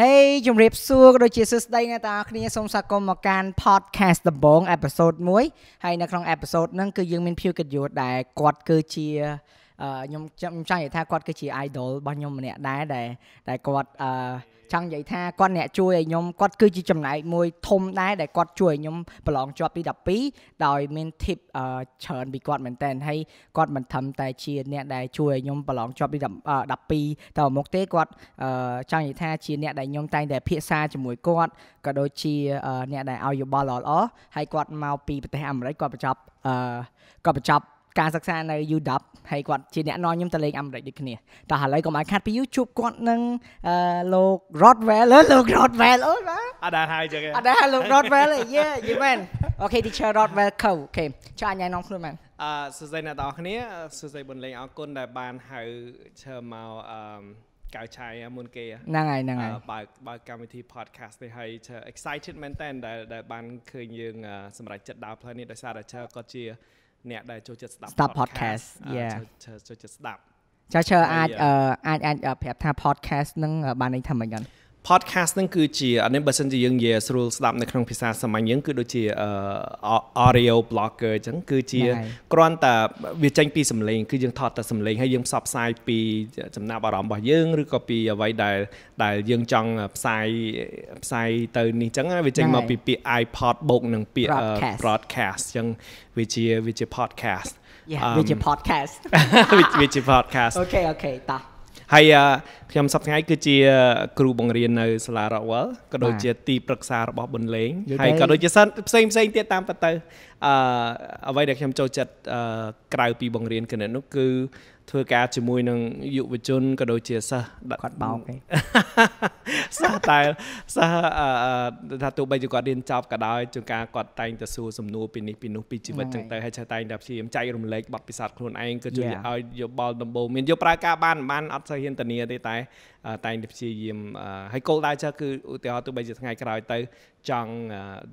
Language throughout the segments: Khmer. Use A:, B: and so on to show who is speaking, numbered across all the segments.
A: ហើយជំរាបសួរក៏ដូចជាសួស្តីអ្នកទាំងអស់គ្នាសូមស្វាគមន៍មកកាន podcast ដំបង episode 1ហើយនៅក្នុង episode ហ្នឹងគឺយើងមានភៀវកិត្តិយសដែលគាត់គឺជាខ្ញុំខ្ញុំចង់និយាយថាគាត់គឺជា idol របស់ខ្ញុំម្នាក់ដែរដែលដែលគាត់អឺចង់និយាយថាគាត់អ្នកជួយឲ្យខ្ញុំគាត់គឺជាចំណែកមួយធំដែរដែលគាត់ជួយឲ្យខ្ញុំប្រឡងជាប់ទី12ដោយមាន tip ច្រើនពីគាត់មែនតើហើយគាត់មិនធំតែជាអ្នកដែលជួយឲ្យខ្ញុំប្រឡងជាប់ទី12តមកទេគាត់ចង់និយាយថាជា អ្នកដែលខ្ញុំតែងតែភាសាជាមួយគាត់ក៏ដូចជាអ្នកដែលឲ្យយោបល់ល្អល្អហើយគាត់មកពីប្រទេសអាមេរិកគាត់បញ្ចប់គាត់បញ្ចប់ការសិក្សានៅ U10 ហើយគាត់ជាអ្នកនាំខ្ញុំទៅលេងអាមេរិកដូចគ្នាតោះឥឡូវកុំឲ្យខាត់ពី U ជួបគាត់នឹងលោក Rodwell លោក Rodwell អូណា
B: អត់ដែរហើយចឹងអត់ដែរលោក Rodwell យេយីមែនអូ
A: ខេ teacher Rodwell កោអូខេចុះអញ្ញានាំខ្លួនមែន
B: អឺសួស្ដីអ្នកទាំងអស់គ្នាសួស្ដីបុនលេងអរគុណដែលបានហៅឈើមកអឺកៅឆាយមុនគេហ្នឹងហើយហ្នឹងហើយបើបើកម្មវិធី podcast នេះហើយ excited មែនតើដែលបានឃើញយើងសម្រាប់ចិត្តដើរផ្លូវនេះដោយសារតែគាត់ជាអ្នកដែលចូលចិត្តស្ដាប់ podcast ចូលចិត្តស្ដាប់ចាឈើអាច
A: អាចអាចប្រាប់ថា podcast នឹងបានន័យថាម៉េចអត់
B: podcast ហ្នឹងគឺជាអានេះបើសិនជាយើងនិយាយស្រួលស្ដាប់នៅក្នុងភាសាសាមញ្ញយើងគឺដូចជា audio blogger អញ្ចឹងគឺជាគ្រាន់តែវាចេញពីសំឡេង គឺយើងថតតែសំឡេង ហើយយើងផ្សព្វផ្សាយពីចំណាប់អារម្មណ៍របស់យើងឬក៏ពីអ្វីដែលដែល យើងចង់ផ្សាយផ្សាយទៅនេះអញ្ចឹងវាចេញមកពីពាក្យ iPod បូកនឹងពាក្យ broadcast អញ្ចឹងវាជាវាជា podcast វាជា podcast វាជា podcast អូខេអូខេតោះហើយខ្ញុំសប្តាហ៍គឺជា គ្រូបង្រៀននៅសាលា Rockwell ក៏ដូចជាទីប្រឹក្សារបស់ប៊ុនលេង ហើយក៏ដូចជាសិស្សផ្សេងផ្សេងទៀតតាមពិតទៅអឺអ្វីដែលខ្ញុំចូលចិត្តក្រៅពីបង្រៀនគណិតនោះគឺធ្វើការជាមួយនឹងយុវជនក៏ដូចជាសិស្សគាត់បោកគេសិស្សតែសិស្សថាទោះបីជាគាត់រៀនចប់ក៏ដោយជួនកាលគាត់តែងតែសួរសំណួរពីនេះពីនោះពីជីវិតចឹងទៅហើយឆះតែងតែព្យាយាមចែករំលែកបទពិសោធន៍ខ្លួនឯងក៏ជួយឲ្យយោបល់ដំបូងមានយកប្រើការបានបានអត់សូវហ៊ានធានាទេតែ តែងតែព្យាយាមហើយគោលដៅចាស់គឺឧទាហរណ៍ទោះបីជាថ្ងៃក្រោយទៅ ចង់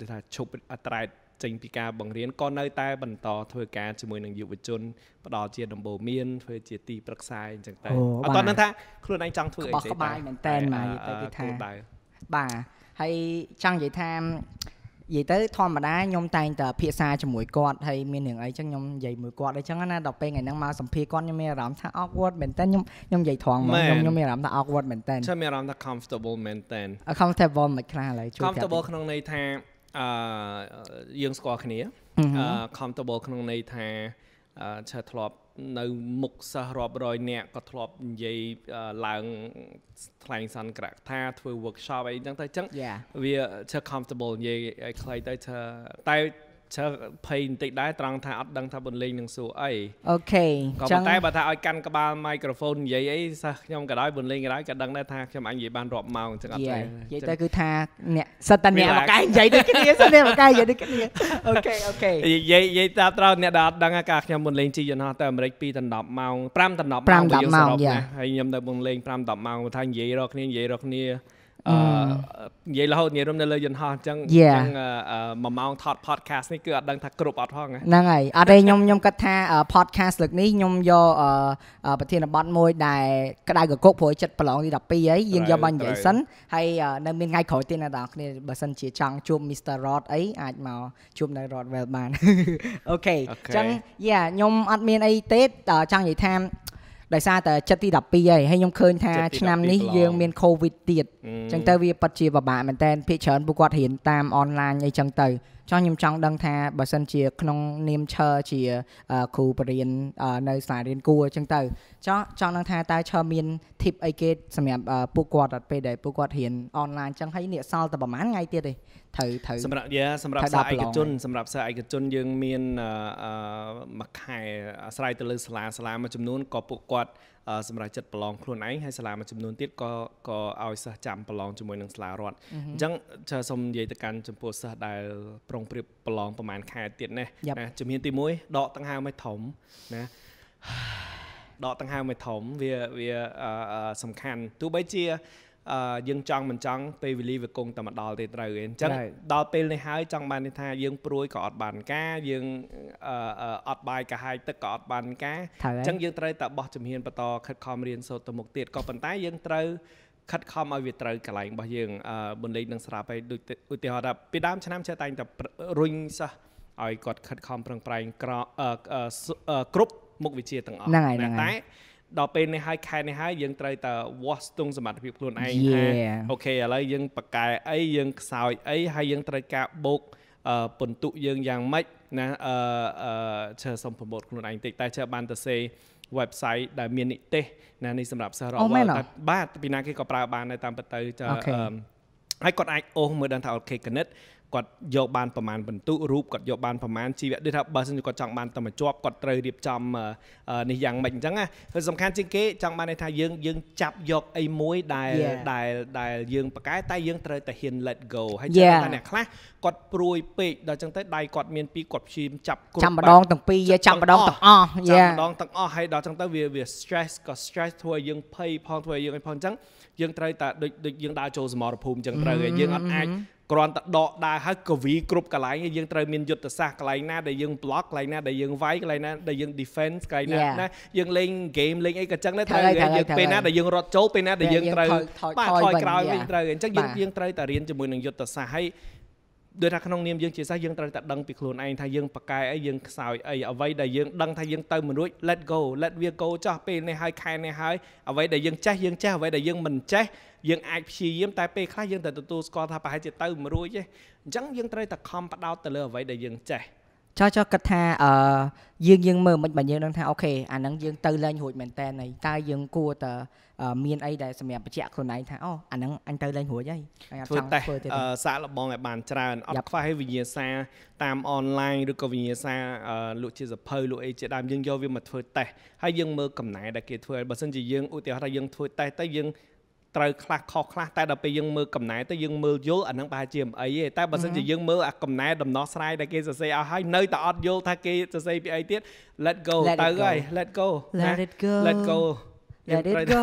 B: គេថាឈប់អត្រែតចេញពីការបង្រៀនក៏នៅតែ បន្តធ្វើការជាមួយនឹងយុវជនផ្ដល់ជា ដំបូន្មានធ្វើជាទី ប្រឹក្សាអញ្ចឹងទៅអត់តនឹងថាខ្លួនឯងចង់ធ្វើអីទេក្បាយមែនតែនមកទៅគឺថា
A: បាទហើយចង់និយាយថានិយាយទៅធម្មតាខ្ញុំតែងតែភាសាជាមួយគាត់ហើយមានរឿងអីចឹងខ្ញុំនិយាយមួយគាត់អីចឹងណាដល់ពេលថ្ងៃហ្នឹងមកសម្ភារគាត់ខ្ញុំមានអារម្មណ៍ថា awkward មែនតើខ្ញុំខ្ញុំនិយាយត្រង់មកខ្ញុំខ្ញុំមានអារម្មណ៍ថា awkward មែនតើខ្ញុំ
B: មានអារម្មណ៍ថា comfortable មែនតើ
A: comfortable មិនខ្លះឡើយជួយ comfortable
B: ក្នុងន័យថាអឺយើងស្គាល់គ្នា comfortable ក្នុងន័យថាឆាធ្លាប់ នៅមុខសិស្សរាប់រយនាក់ក៏ធ្លាប់និយាយឡើងថ្លែងសន្ក្រកថាធ្វើ workshop អីចឹងទៅចឹងវាឆា comfortable និយាយឲ្យខ្លីទៅឆាតែជ្រើភ័យបន្តិចដែរត្រង់ថាអត់ដឹងថាបន្លេងនឹងសួរអីអូខេក៏ប៉ុន្តែបើថាឲ្យកាន់ក្បាលមីក្រូហ្វូននិយាយអីសោះខ្ញុំក៏ដោយបន្លេងក៏ដោយក៏ដឹងដែរថាខ្ញុំអាចនិយាយបានរាប់ម៉ោងចឹងអត់ទេនិយាយទៅគឺ
A: ថាអ្នកសិតតាអ្នកមកកែនិយាយដូចគ្នាសិតអ្នកមកកែនិយាយដូចគ្នាអូខេអូខេន
B: ិយាយនិយាយតាមត្រូវអ្នកដែលអត់ដឹងថាខ្ញុំបន្លេងជីយន្តហោះទៅអាមេរិក2ដល់10ម៉ោង5ដល់10ម៉ោងយើងសរុបហើយខ្ញុំទៅបន្លេង5ដល់10ម៉ោងថានិយាយរកគ្នានិយាយរកគ្នាអឺនិយាយរហូតនិយាយរំនៅលើយន្តហោះអញ្ចឹងអញ្ចឹងមួយម៉ោងថត podcast នេះគឺអត់ដឹងថាគ្រប់អត់ហងហ្នឹងហើយអត់ទេខ
A: ្ញុំខ្ញុំគិតថា podcast លើកនេះខ្ញុំយកប្រធានបទមួយដែលក្តៅកកុកព្រោះចិត្តប្រឡងទី12ហើយយើងយកមកនិយាយសិនហើយនៅមានថ្ងៃក្រោយទៀតណាបងប្អូនបើសិនជាចង់ជួប Mr. Rod អីអាចមកជួបនៅ Rodwell បានអូខេអញ្ចឹងយ៉ាខ្ញុំអត់មានអីទេចង់និយាយថាដោយសារតែចិត្តទី12ហើយហើយខ្ញុំឃើញថាឆ្នាំនេះយើងមានកូវីដទៀតអញ្ចឹងទៅវាពិតជាពិបាកមែនតើភាគច្រើនពួកគាត់រៀនតាមអនឡាញអីចឹងទៅចុះខ្ញុំចង់ដឹងថាបើសិនជាក្នុង នាមឈើជាគ្រូបរិញ្ញានៅសាលារៀនគួរអញ្ចឹងទៅចុះចង់ដឹងថាតើឈើមាន tip អីគេសម្រាប់ពួកគាត់អត់ពេលដែលពួកគាត់រៀនអនឡាញអញ្ចឹងហើយនេះសល់តែប្រហែលថ្ងៃទៀតទេត្រូវត្រូវសម្រាប់យ៉ាសម្រាប់សាឯកជន
B: សម្រាប់សាឯកជនយើងមានមួយខែអាស្រ័យទៅលើសាលាសាលាមួយចំនួនក៏ពួកគាត់សម្រាប់ចិត្តប្រឡងខ្លួនឯងហើយសាលាមួយចំនួនទៀតក៏ក៏ឲ្យសិស្សចាំប្រឡងជាមួយនឹងសាលារដ្ឋអញ្ចឹងសូមនិយាយទៅកាន់ចំពោះសិស្សដែលប្រុងប្រៀបប្រឡងប្រហែលខែទៀតណាណាជំហានទី1ដកដង្ហើមឲ្យធំណាដកដង្ហើមឲ្យធំវាវាសំខាន់ទោះបីជាយើងចង់មិនចង់ពេលវេលាវាគង់តែមកដល់ទេត្រូវអញ្ចឹងដល់ពេលនេះហើយចង់បាននេះថាយើងព្រួយក៏អត់បានការយើងអត់បាយកាហាយទឹកក៏អត់បានការអញ្ចឹងយើងត្រូវតែបោះជំហានបន្តខិតខំរៀនសូត្រទៅមុខទៀតក៏ប៉ុន្តែយើងត្រូវខិតខំឲ្យវាត្រូវកន្លែងរបស់យើងបុនលេខនឹងស្រាប់ហើយដូចឧទាហរណ៍ថាពីដើមឆ្នាំចេះតែតែរុញសោះឲ្យគាត់ខិតខំប្រឹងប្រែងគ្រប់មុខវិជ្ជាទាំងអស់តែដល់ពេលនេះហើយខែនេះហើយយើងត្រូវតែវាស់ស្ទង់សមត្ថភាពខ្លួនឯងថាអូខេឥឡូវយើងបកកែអីយើងខ្សោយអីហើយយើងត្រូវការបូកពិន្ទុយើងយ៉ាងម៉េចណាអឺឈើសុំប្រម៉ូតខ្លួនឯងតិចតែឈើបានទៅសេ website ដែលមាននិទេសណានេះសម្រាប់សិស្សរបស់តែបាទពីណាគេក៏ប្រើបានដែរតាមពិតទៅហើយគាត់អាចអូសមើលដឹងថាអូខេគណិតគាត់យកបានប្រមាណបន្ទុករូបគាត់យកបានប្រមាណជីវៈដូចថាបើសិនគាត់ចង់បានតែមួយជាប់គាត់ត្រូវរៀបចំនេះយ៉ាងម៉េចអញ្ចឹងណាហើយសំខាន់ជាងគេចង់បានន័យថាយើងយើងចាប់យកអីមួយដែលដែលដែលយើងប្រកែតែយើងត្រូវតែហ៊ាន let go ហើយចឹងតែអ្នកខ្លះគាត់ព្រួយពេកដល់ចឹងទៅដៃគាត់មានពីរគាត់ព្យាយាមចាប់គ្រប់ចាំម្ដងទាំងពីរចាំម្ដងទាំងអស់ចាំម្ដងទាំងអស់ហើយដល់ចឹងទៅវាវា stress ក៏ stress ធ្វើឲ្យយើងភ័យផងធ្វើឲ្យយើងអីផងចឹងយើងត្រូវតែដូចដូចយើងដើរចូលសមរភូមិចឹងត្រូវហើយយើងអត់អាចគ្រាន់តែដកដាវហើយកវីគ្រប់កន្លែងយើងត្រូវមានយុទ្ធសាស្ត្រកន្លែងណាដែលយើង block កន្លែងណាដែលយើងវាយកន្លែងណាដែលយើង defense កន្លែងណាណាយើងលេង game លេងអីក៏ចឹងដែរត្រូវយើងពេលណាដែលយើងរត់ចូលពេលណាដែលយើងត្រូវបាទថយក្រោយវិញត្រូវអញ្ចឹងយើងយើងត្រូវតែរៀនជាមួយនឹងយុទ្ធសាស្ត្រហើយដោយថាក្នុងនាមយើងជាសិស្សយើងត្រូវតែដឹងពីខ្លួនឯងថាយើងប៉ាកែអីយើងខ្សោយអីអ្វីដែលយើងដឹងថាយើងទៅមិនរួច let go let we go ចោះពេលនេះហើយខែនេះហើយអ្វីដែលយើងចេះយើងចេះអ្វីដែលយើងមិនចេះយើងអាចព្យាយាមតែពេលខ្លះយើងតែទទួលស្គាល់ថាប្រហែលជាទៅមិនរួចទេអញ្ចឹងយើងត្រូវតែខំបដោតទៅលើអ្វីដែលយើងចេះ
A: ចោះចោះគិតថាអឺយើងយើងមើលមិនបាញ់យើងដឹងថាអូខេអាហ្នឹងយើងទៅលេងរួចមែនតើតើយើងគួរតើមានអីដែលសម្រាប់បញ្ជាក់ខ្លួនឯងថាអូអាហ្នឹងអញទៅលេងរួចហើយអញអត់ចង់ធ្វើទៀត
B: សាកល្បងឲ្យបានច្រើនអត់ខ្វះឲ្យវិញ្ញាសាតាមអនឡាញឬក៏វិញ្ញាសាលក់ជាសភៅលក់អីជាដើមយើងយកវាមកធ្វើតេស្តហើយយើងមើលកំណែដែលគេធ្វើបើមិនជាយើងឧទាហរណ៍ថាយើងធ្វើតេស្តទៅយើងត្រូវខ្លះខុសខ្លះតែដល់ពេលយើងមើលកំណែទៅយើងមើលយល់អានឹងប្រហែលជាមិនអីទេតែបើសិនជាយើងមើលអាកំណែដំណោះស្រាយដែលគេសរសេរឲ្យហើយនៅតែអត់យល់ថាគេសរសេរពីអីទៀត let go ទៅហើយ let go let it go let go let it go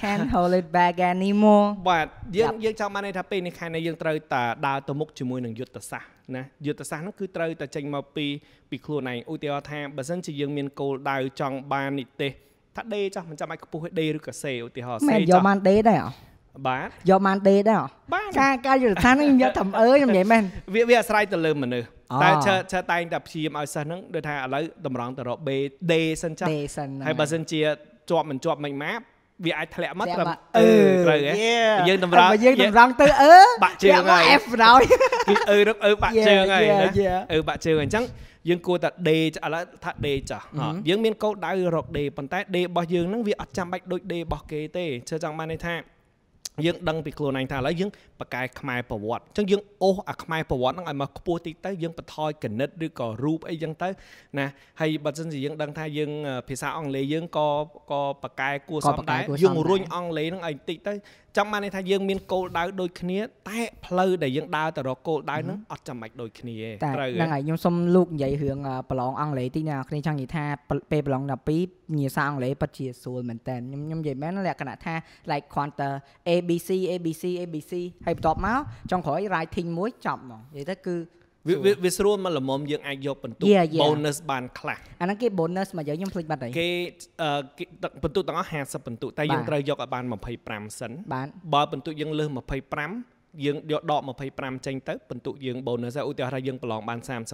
A: can't hold it back anymore
B: បាទយើងយើងចង់បានន័យថាពេលនេះខែនេះយើងត្រូវតែដើរទៅមុខជាមួយនឹងយុទ្ធសាស្ត្រណាយុទ្ធសាស្ត្រនោះគឺត្រូវតែចេញមកពីពីខ្លួនឯងឧទាហរណ៍ថាបើសិនជាយើងមានគោលដៅចង់បាននិទេសថាដេចាស់មិនចាំបាច់ខ្ពស់ទេដេឬក៏សេឧទាហរណ៍សេចាស់មិនយកបានដេដែរអ្ហ៎បាទ
A: យកបានទេដែរបាទការការយុទ្ធសាស្ត្រហ្នឹងយកធ្វើអើខ្ញុំនិយាយមែន
B: វាវាអាស្រ័យទៅលើមនុស្សតែឆើឆើតែងតែព្យាយាមឲ្យសិស្សហ្នឹងដូចថាឥឡូវតម្រង់ទៅរក B D សិនចាស់ហើយបើសិនជាជាប់មិនជាប់មិនម៉ាប់វាអាចធ្លាក់មកត្រឹមអឺត្រូវហ៎យើងតម្រង់យើងតម្រង់ទៅអឺបាក់ជើងហើយ F បណ្ដោយវាអឺរឹកអឺបាក់ជើងហើយណាអឺបាក់ជើងអញ្ចឹងយើងគួរតែដេឥឡូវថាដេចាស់យើងមានកោដៅរកដេប៉ុន្តែដេរបស់យើងហ្នឹងវាអត់ចាំបាច់ដូចដេរបស់គេទេជឿចង់បានន័យថាយើងដឹងពីខ្លួនឯងថាឥឡូវយើងបកកែខ្មែរប្រវត្តិអញ្ចឹងយើងអូសអាខ្មែរប្រវត្តិហ្នឹងឲ្យមកខ្ពស់តិចទៅយើងបន្ថយគណិតឬក៏រូបអីចឹងទៅណាហើយបើសិនជាយើងដឹងថាយើង ភាសាអង់គ្លេសយើងក៏ក៏បកកែគួរសមដែរយើងរុញអង់គ្លេសហ្នឹងឲ្យតិចទៅចាំបានថាយើងមានគោលដៅដូចគ្នាតែផ្លូវដែលយើងដើរទៅរកគោលដៅហ្នឹងអត់ចាំបាច់ដូចគ្នាត្រូវហ្នឹងហើយខ្ញ
A: ុំសុំលោកនិយាយរឿងប្រឡងអង់គ្លេសតិចណាអ្នកចង់និយាយថា ពេលប្រឡង12ភាសាអង់គ្លេសពិតជាស្រួលមែនតើខ្ញុំខ្ញុំនិយាយមែនលក្ខណៈថា like quanta ABC ABC ABC ហើយបន្ទាប់មកចុងក្រោយ writing មួយចប់ហ្មងនិយាយទៅគឺវា
B: វាស្រួលមកល្មមយើងអាចយកពិន្ទុ bonus បាន ខ្លះ
A: អាហ្នឹងគេ bonus មកយើងខ្ញុំភ្លេចបាត់ហើយ
B: គេពិន្ទុទាំងអស់50ពិន្ទុតែយើងត្រូវយកឲ្យបាន25សិនបាទបើពិន្ទុយើងលើស25យើងយកដក25ចេញទៅពិន្ទុយើង bonus ឧទាហរណ៍យើងប្រឡងបាន35អញ្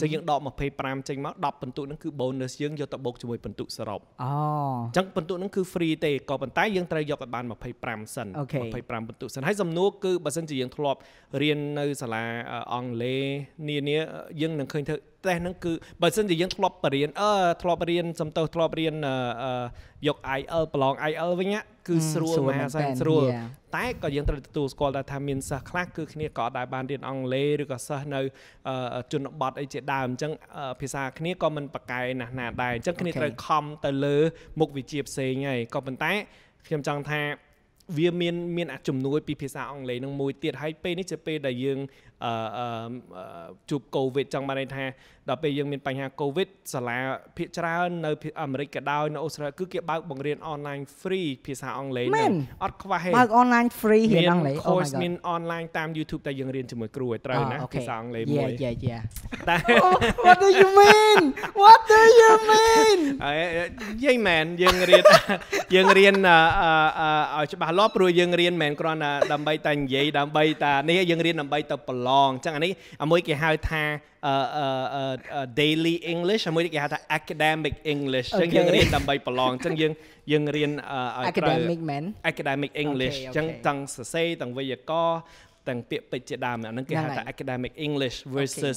B: ចឹងយើងដក25ចេញមក10ពិន្ទុហ្នឹងគឺ bonus យើងយកទៅបូកជាមួយពិន្ទុសរុបអូអញ្ចឹងពិន្ទុហ្នឹងគឺ free ទេក៏ប៉ុន្តែយើងត្រូវយកឲ្យបាន25សិន25ពិន្ទុសិនហើយសំណួរគឺបើសិនជាយើងធ្លាប់រៀននៅសាលាអង់គ្លេសនានាយើងនឹងឃើញថាតេសហ្នឹងគឺបើសិនជាយើងធ្លាប់បរៀនអឺធ្លាប់រៀនសំទោសធ្លាប់រៀនយក IL ប្រឡង IL វិញគឺស្រួលមែនស្រួលតែក៏យើងត្រូវទទួលស្គាល់ដែរថាមានសិស្សខ្លះគឺគ្នាក៏ដែរបានរៀនអង់គ្លេសឬក៏សិស្សនៅជនបទអីជាដើមអញ្ចឹងភាសាគ្នាក៏មិនប្រកែណាស់ណាដែរអញ្ចឹងគ្នាត្រូវខំទៅលើមុខវិជ្ជាផ្សេងហើយក៏ប៉ុន្តែខ្ញុំចង់ថាវាមានមានជំនួយពីភាសាអង់គ្លេសនឹងមួយទៀតហើយពេលនេះជាពេលដែលយើងអឺជួប COVID ចឹងបានន័យថាដល់ពេលយើងមានបញ្ហា COVID សាលាភាគច្រើននៅអាមេរិកក៏ដោយនៅអូស្ត្រាលីគឺគេបើកបង្រៀន online free ភាសាអង់គ្លេសហ្នឹងអត់ខ្វះទេបើក
A: online free រៀនអង់គ្លេស course មាន
B: online តាម YouTube តែយើងរៀនជាមួយគ្រូឲ្យត្រូវណាភាសាអង់គ្លេសមួយ Yeah yeah yeah តែ What do you mean What do you mean យាយមែនយើងរៀនយើងរៀនឲ្យច្បាស់លាស់ព្រោះយើងរៀនមិនមែនគ្រាន់តែដើម្បីតែនិយាយដើម្បីតែនេះយើងរៀនដើម្បីទៅប្រឡឡងអញ្ចឹងអានេះអាមួយគេហៅថាអឺ daily english អាមួយគេហៅថា academic english អញ្ចឹងយើងរៀនដើម្បីប្រឡងអញ្ចឹងយើងយើងរៀនឲ្យត្រូវ academic មែន academic english អញ្ចឹងទាំងសរសេរទាំងវេយ្យាករណ៍ទាំងពាក្យពេចន៍ជាដើមអាហ្នឹងគេហៅថា academic English versus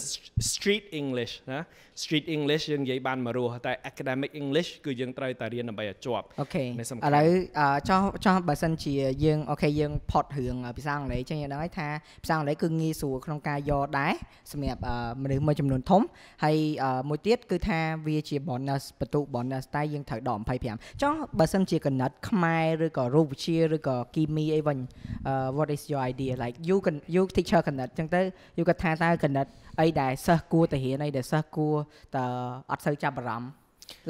B: street English ណា street English យើងនិយាយបានមួយរសតែ academic English គឺយើងត្រូវតែរៀនដើម្បីឲ្យជាប់អូខេឥឡូវ
A: ចោះចោះបើសិនជា យើងអូខេយើង ផត់រឿងភាសាអង់គ្លេសចឹងយើងដឹងហើយថាភាសាអង់គ្លេសគឺងាយស្រួលក្នុងការយកដែរសម្រាប់មនុស្សមួយចំនួនធំហើយមួយទៀតគឺថាវាជា bonus បន្ទុក bonus តែយើងត្រូវដក25ចោះបើសិនជាកណិតខ្មែរឬក៏រូបវិទ្យាឬក៏គីមីអីវិញ what is your idea like you can you teacher connect ចឹងទៅយូគាត់ថាតើ connect អីដែលសិស្សគួរតែរៀនអីដែលសិស្សគួរតែអត់សូវចាប់អារម្មណ៍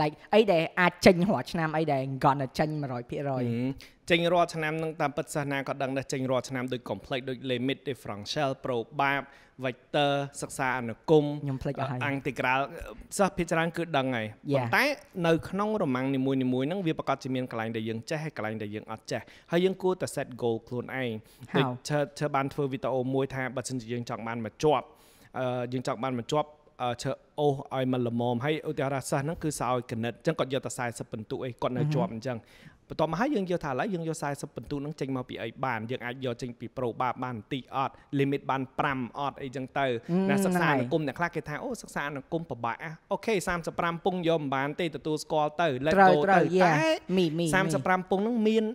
A: like អីដែលអាចចេញរាល់ឆ្នាំអីដែល gonna ចេញ100%
B: ចេញរាល់ឆ្នាំនឹងតាមពិតសាសនាក៏ដឹងដែរចេញរាល់ឆ្នាំដូច complex ដូច limit differential probab vector សិក្សាអនុគមខ្ញុំភ្លេចអស់ហើយ integral សិស្សភាគច្រើនគឺដឹងហើយប៉ុន្តែនៅក្នុងរមាំងនីមួយៗហ្នឹងវាប្រកាសជាមានកន្លែងដែលយើងចេះហើយកន្លែងដែលយើងអត់ចេះហើយយើងគួរតែ set goal ខ្លួនឯងដូចធ្វើបានធ្វើវីដេអូមួយថាបើសិនជាយើងចង់បានមកជាប់យើងចង់បានមកជាប់ឈើអូសឲ្យមកល្មមហើយឧទាហរណ៍សិស្សហ្នឹងគឺសឲ្យកណិតអញ្ចឹងគាត់យកតែ40ពិន្ទុអីគាត់នៅជាប់អញ្ចឹងបន្ទាប់មកហើយយើងយកថាឥឡូវយើងយក40ពិន្ទុហ្នឹងចេញមកពីអីបានយើងអាចយកចេញពី probab បានបន្តិចអត់ limit បាន5អត់អីចឹងទៅណាសិក្សាអនុគមអ្នកខ្លះគេថាអូសិក្សាអនុគមពិបាកអូខេ35ពុងយកមិនបានទេទទួលស្គាល់ទៅ let go ទៅតែ35ពុងហ្នឹងមាន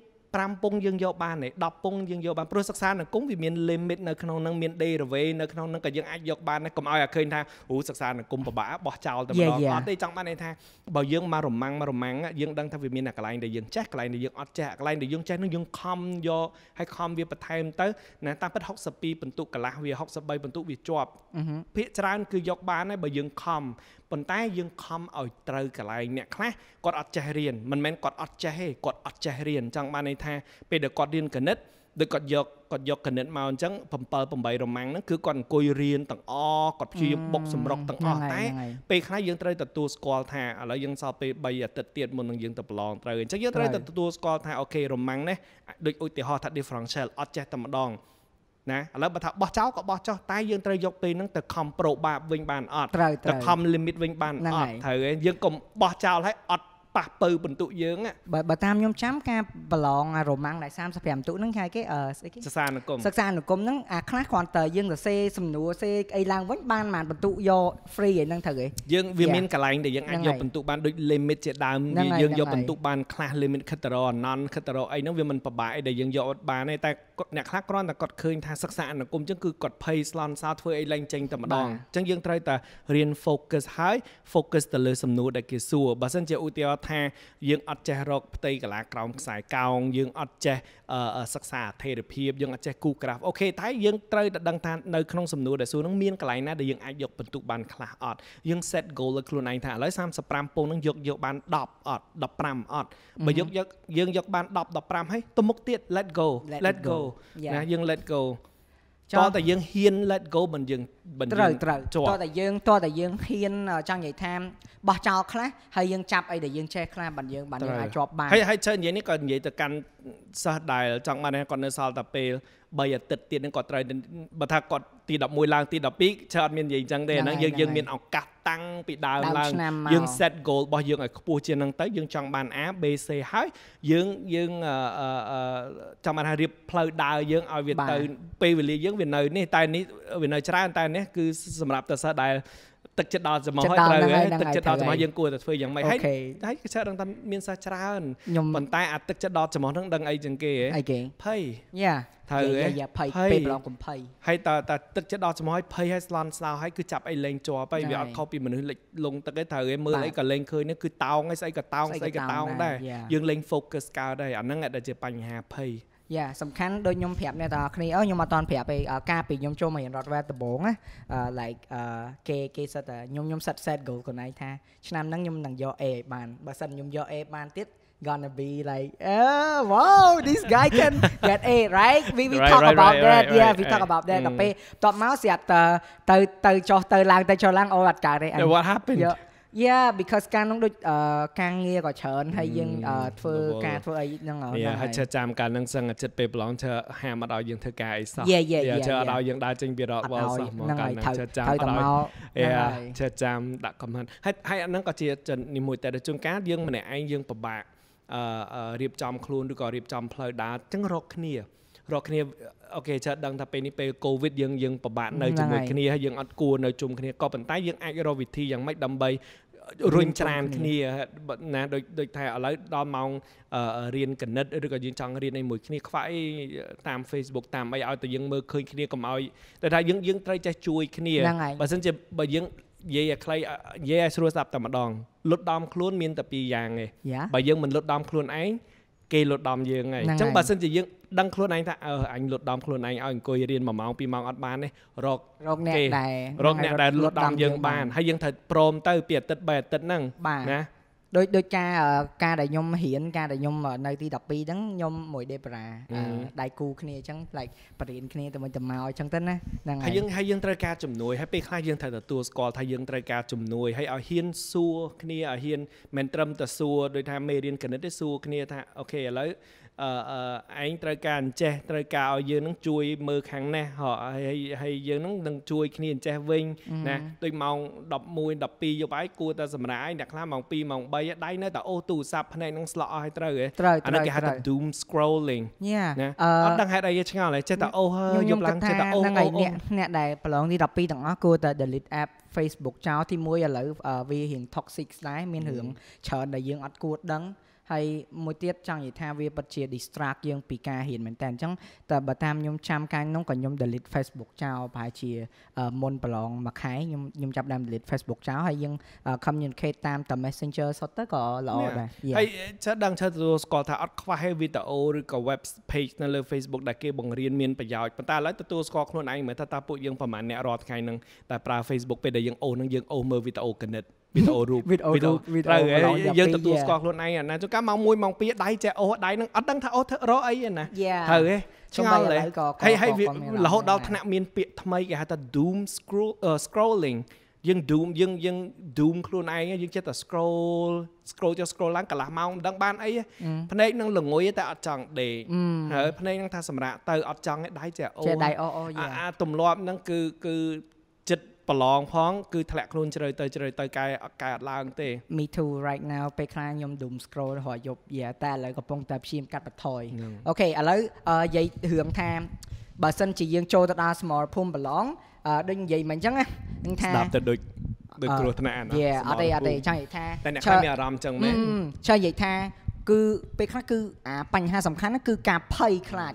B: 5ពុងយើងយកបានទេ10ពុងយើងយកបានព្រោះសិក្សានឹងគុំវាមាន limit នៅក្នុងនឹងមាន derivate នៅក្នុងនឹងក៏យើងអាចយកបានកុំឲ្យអាឃើញថាអូសិក្សានឹងគុំពិបាកបោះចោលតែម្ដងអត់ទេចង់បានន័យថាបើយើងមករមាំងមករមាំងយើងដឹងថាវាមានអាកន្លែងដែលយើងចេះកន្លែងដែលយើងអត់ចេះកន្លែងដែលយើងចេះនឹងយើងខំយកហើយខំវាបន្ថែមទៅណាតាមពិត62ពិន្ទុកន្លះវា63ពិន្ទុវាជាប់ភាកច្រើនគឺយកបានហើយបើយើងខំប៉ុន្តែយើងខំឲ្យត្រូវកន្លែងអ្នកខ្លះគាត់អត់ចេះរៀនមិនមែនគាត់អត់ចេះទេគាត់អត់ចេះរៀនចង់បានន័យថាពេលដែលគាត់រៀនកណិតដូចគាត់យកគាត់យកកណិតមកអញ្ចឹង7 8រមាំងហ្នឹងគឺគាត់អង្គុយរៀនទាំងអគាត់ព្យាយាមបុកសម្រុកទាំងអស់តែពេលខ្លះយើងត្រូវទទួលស្គាល់ថាឥឡូវយើងសល់ពេល3អាទិត្យទៀតមុននឹងយើងទៅប្រឡងត្រូវអញ្ចឹងយើងត្រូវទទួលស្គាល់ថាអូខេរមាំងនេះដូចឧទាហរណ៍ថា differential អត់ចេះតែម្ដងណាឥឡូវបើថាបោះចោលក៏បោះចោលតែយើងត្រូវយកពេលហ្នឹងទៅខំប្រូបាបវិញបានអត់ទៅខំលីមីតវិញបានអត់ត្រូវឯងយើងកុំបោះចោលហើយអត់ប៉ះទៅបន្ទុកយើង
A: បើបើតាមខ្ញុំចាំការប្រឡងរ៉ូម៉ាំងដែល35ទុកហ្នឹងគេហៅគេស្អីគេសិក្សាអនុគមសិក្សាអនុគមហ្នឹងអាខ្លះគ្រាន់តែយើងសរសេរសំណួរសេអីឡើងវិញបានបានបន្ទុកយក free ឯហ្នឹងត្រូវទេ
B: យើងវាមានកន្លែងដែលយើងអាចយកបន្ទុកបានដូច limit ជាដើមវាយើងយកបន្ទុកបានខ្លះ limit ខិតតរអណនខិតតរអីហ្នឹងវាមិនប្របាកអីដែលយើងយកអត់បានទេតែអ្នកខ្លះគ្រាន់តែគាត់ឃើញថាសិក្សាអនុគមចឹងគឺគាត់ភ័យស្លន់សោធ្វើអីឡើងចេញតែម្ដងចឹងយើងត្រូវតែរៀន focus ហើយ focus ទៅលើសំណួរដែលគេសួរបើសិនជាឧទាហរណ៍ថាយើងអត់ចេះរកផ្ទៃកលាក្រោមខ្សែកោងយើងអត់ចេះសិក្សាអធិរភាពយើងអត់ចេះគូក្រាហ្វអូខេតែយើងត្រូវតែដឹងថានៅក្នុងសំណួរដែលសួរនឹងមានកន្លែងណាដែលយើងអាចយកពិន្ទុបានខ្លះអត់យើង set goal លើខ្លួនឯងថាឥឡូវ35ពងនឹងយកយកបាន10អត់15អត់បើយកយកយើងយកបាន10 15ហើយទៅមុខទៀត let go let go ណាយើង let go តោះតែយើងហ៊ាន let go មិនយើងមិនយើងត្រូវត្រូវតោះត
A: ែយើងតោះតែយើងហ៊ានចង់និយាយថាបោះចោលខ្លះហើយយើងចាប់អីដែលយើងចេះខ្លះបានយើងបានយើងអាចជាប់បានហើយហើយ
B: ចេះនិយាយនេះក៏និយាយទៅកាន់សិស្សដែលចង់បានគាត់នៅសល់តែពេល3អាទិត្យទៀតនឹងគាត់ត្រូវបើថាគាត់ទី11ឡើងទី12ច្រើនមាននិយាយអញ្ចឹងទេហ្នឹងយើងយើងមានឱកាសតាំងពីដើមឡើងយើង set goal របស់យើងឲ្យខ្ពស់ជាងហ្នឹងទៅយើងចង់បាន A B C ហើយយើងយើងចាំបានថារៀបផ្លូវដើរយើងឲ្យវាទៅពេលវេលាយើងវានៅនេះតែនេះវានៅច្រើនតែនេះគឺសម្រាប់តែសិស្សដែលទឹកចិត្តដល់សមោះហើយត្រូវហើយទឹកចិត្តដល់សមោះយើងគួរតែធ្វើយ៉ាងម៉េចហើយហើយគេច្រើនដឹងថាមានសិស្សច្រើនប៉ុន្តែអាទឹកចិត្តដល់សមោះហ្នឹងដឹងអីជាងគេហ៎ភ័យយ៉ាត្រូវហ៎ភ័យពេលប្រឡងកំភ័យហើយតើតើទឹកចិត្តដល់សមោះហើយភ័យហើយស្លន់ស្លោហើយគឺចាប់អីលេងជាប់ហើយវាអត់ខុសពីមនុស្សលិចលងទឹកទេត្រូវហ៎មើលអីក៏លេងឃើញនេះគឺតោងហើយស្អីក៏តោងស្អីក៏តោងដែរយើងលេង focus កើតហើយអាហ្នឹងដែលជាបញ្ហាភ័យ
A: យ៉ាសំខាន់ដូចខ្ញុំប្រាប់អ្នកទាំងអស់គ្នាអើខ្ញុំអត់តន់ប្រាប់ឯការពីខ្ញុំចូលមករៀនរត់វេដំបូងណា like គេគេសិតតែខ្ញុំខ្ញុំសិត set goal ខ្លួនឯងថាឆ្នាំហ្នឹងខ្ញុំនឹងយក A ឲ្យបានបើសិនខ្ញុំយក A បានទៀត gonna be like oh wow this guy can get A right we we talk about that yeah we talk about that ទៅពេលបន្ទាប់មកស្រាប់ទៅទៅទៅចុះទៅឡើងទៅចុះឡើងអូអត់កើតទេ what happened Yeah because កាលនោះដូចការងារក៏ច្រើនហើយយើង ធ្វើការធ្វើអីហ្នឹងហ្នឹងហើយចាំ
B: ចាំកាលហ្នឹងសឹងចិត្តពេលប្រឡងធ្វើហាមអត់ឲ្យយើងធ្វើការអីសោះយើងធ្វើអត់ឲ្យយើងដើរចេញពីរកវល់សោះមកកាលហ្នឹងចិត្តចាំអត់ឲ្យចិត្តចាំដាក់កំហិតហើយហើយអាហ្នឹងក៏ជានេះមួយតែជួនកាលយើងម្នាក់ឯងយើងពិបាកអឺរៀបចំ ខ្លួនឬក៏រៀបចំផ្លូវដើរអញ្ចឹងរកគ្នារកគ្នាអូខេចាដឹងថាពេលនេះពេលកូវីដយើងយើងពិបាកនៅជាមួយគ្នាហើយយើងអត់គួរនៅជុំគ្នាក៏ប៉ុន្តែយើងអាចរកវិធីយ៉ាងម៉េចដើម្បីរុញច្រានគ្នាណាដូចដូចថាឥឡូវដល់ម៉ោងរៀនកណិតឬក៏យើងចង់រៀនអីមួយគ្នាខ្វាក់អីតាម Facebook តាមអីឲ្យតែយើងមើលឃើញគ្នាកុំឲ្យតែថាយើងយើងត្រូវចេះជួយគ្នាបើមិនជាបើយើងនិយាយឲ្យខ្លីនិយាយឲ្យស្រួលស្ដាប់តែម្ដងលុតដំខ្លួនមានតែពីរយ៉ាងឯងបើយើងមិនលុតដំខ្លួនឯងគេលុតដំយើងហើយអញ្ចឹងបើសិនជាយើងដឹងខ្លួនឯងថាអឺអញលុតដំខ្លួនឯងឲ្យអង្គុយរៀន1ម៉ោង2ម៉ោងអត់បានទេរករកអ្នកដែររកអ្នកដែលលុតដំយើងបាន ហើយយើងត្រូវព្រមទៅពីអាទិត្យបែរអាទិត្យហ្នឹងណា
A: ដូចដូចការការដែលខ្ញុំរៀនការដែលខ្ញុំនៅ ទី12ហ្នឹងខ្ញុំមួយដេបរ៉ាដៃគូគ្នាអញ្ចឹងផ្លែកបរៀនគ្នាទៅវិញទៅមកអញ្ចឹងទៅណាហ្នឹងហើយយើង
B: ហើយយើងត្រូវការជំនួយហើយពេលខ្លះយើងត្រូវទទួលស្គាល់ថាយើងត្រូវការជំនួយហើយឲ្យហ៊ានសួរគ្នាឲ្យហ៊ានមិនត្រឹមតែសួរដោយថាមេរៀនគណិតទេសួរគ្នាថាអូខេឥឡូវអឺឯងត្រូវការអញ្ចេះត្រូវការឲ្យយើងនឹង ជួយមើលខាងនេះហើយហើយយើងនឹងនឹងជួយ គ្នាអញ្ចេះវិញណាដូចម៉ោង11 12យប់ហើយគួរតែសម្រាយអ្នកខ្លះម៉ោង2ម៉ោង3ដៃនៅតែអូសទូរស័ព្ទភ្នែកនឹង slot ឲ្យត្រូវអានោះគេហៅថា doom scrolling ណាអត់ដឹងហេតុអីឆ្ងល់ចេះតែអូសយប់ឡើងចេះតែអូសអូស
A: អ្នកដែលប្រឡងទី12ទាំងអស់គួរតែ delete app Facebook ចោលទី1ឥឡូវវារៀង toxic ដែរមានរឿងច្រើនដែលយើងអត់គួរដឹងហើយមួយទៀតចង់និយាយថាវាពិតជា distract យើងពីការរៀនមែនតើអញ្ចឹងតែបើតាមខ្ញុំចាំការនោះក៏ខ្ញុំ delete Facebook ចោលប្រហែលជាមុនប្រឡងមួយខែខ្ញុំខ្ញុំចាប់ដើម delete Facebook ចោលហើយយើង communicate តាមតាម Messenger សុទ្ធទៅក៏ល្អដែរហើយ
B: ចាដឹងថាទទួលស្គាល់ថាអត់ខ្វះទេវីដេអូឬក៏ web page នៅលើ Facebook ដែលគេបង្រៀនមានប្រយោជន៍ប៉ុន្តែឥឡូវទទួលស្គាល់ខ្លួនឯងមើលថាតើពួកយើងប្រហែលអ្នករាល់ថ្ងៃនឹងតែប្រើ Facebook ពេលដែលយើងអូសនឹងយើងអូសមើលវីដេអូគណិតវីដេអូរូបវីដេអូរូបវីដេអូត្រូវយើងទទួលស្គាល់ខ្លួនឯងណាចូលកាម៉ោង1ម៉ោង2ដៃចេះអូសដៃនឹងអត់ដឹងថាអូសរកអីណាត្រូវទេឆ្ងល់ទេហើយហើយរហូតដល់ថ្នាក់មានពាក្យថ្មីគេហៅថា doom scroll scrolling យើង doom យើងយើង doom ខ្លួនឯងយើងចេះតែ scroll scroll ចុះ scroll ឡើងកន្លះម៉ោងមិនដឹងបានអីភ្នែកនឹងល្ងុយតែអត់ចង់ដេកហើយភ្នែកនឹងថាសម្រាប់ទៅអត់ចង់ដៃចេះអូចេះដៃអូអូយ៉ាអាទម្លាប់ហ្នឹងគឺគឺប្រឡងផងគឺធ្លាក់ខ្លួនជ្រៅទៅជ្រៅទៅកែកែអត់ឡើង ទេ
A: Me too right now ពេលខ្លះខ្ញុំ doom scroll រហយប់យ៉ាតែឥឡូវកំពុងតែព្យាយាមកាត់បន្ថយអូខេឥឡូវនិយាយរឿងថាបើសិនជាយើងចូលទៅដល់ស្មរភូមិប្រឡងដូចនិយាយមិនអញ្ចឹងហ្នឹងថាស្ដាប់
B: ទៅដូចដូចគ្រោះថ្នាក់ណាយេអត់ទេអត់ទេចង់និយាយថាតែអ្នកខ្លះមានអារម្មណ៍អញ្ចឹងមែនចង់ន
A: ិយាយថា គឺពេលខ្លះគឺអាបញ្ហាសំខាន់គឺការភ័យខ្លាច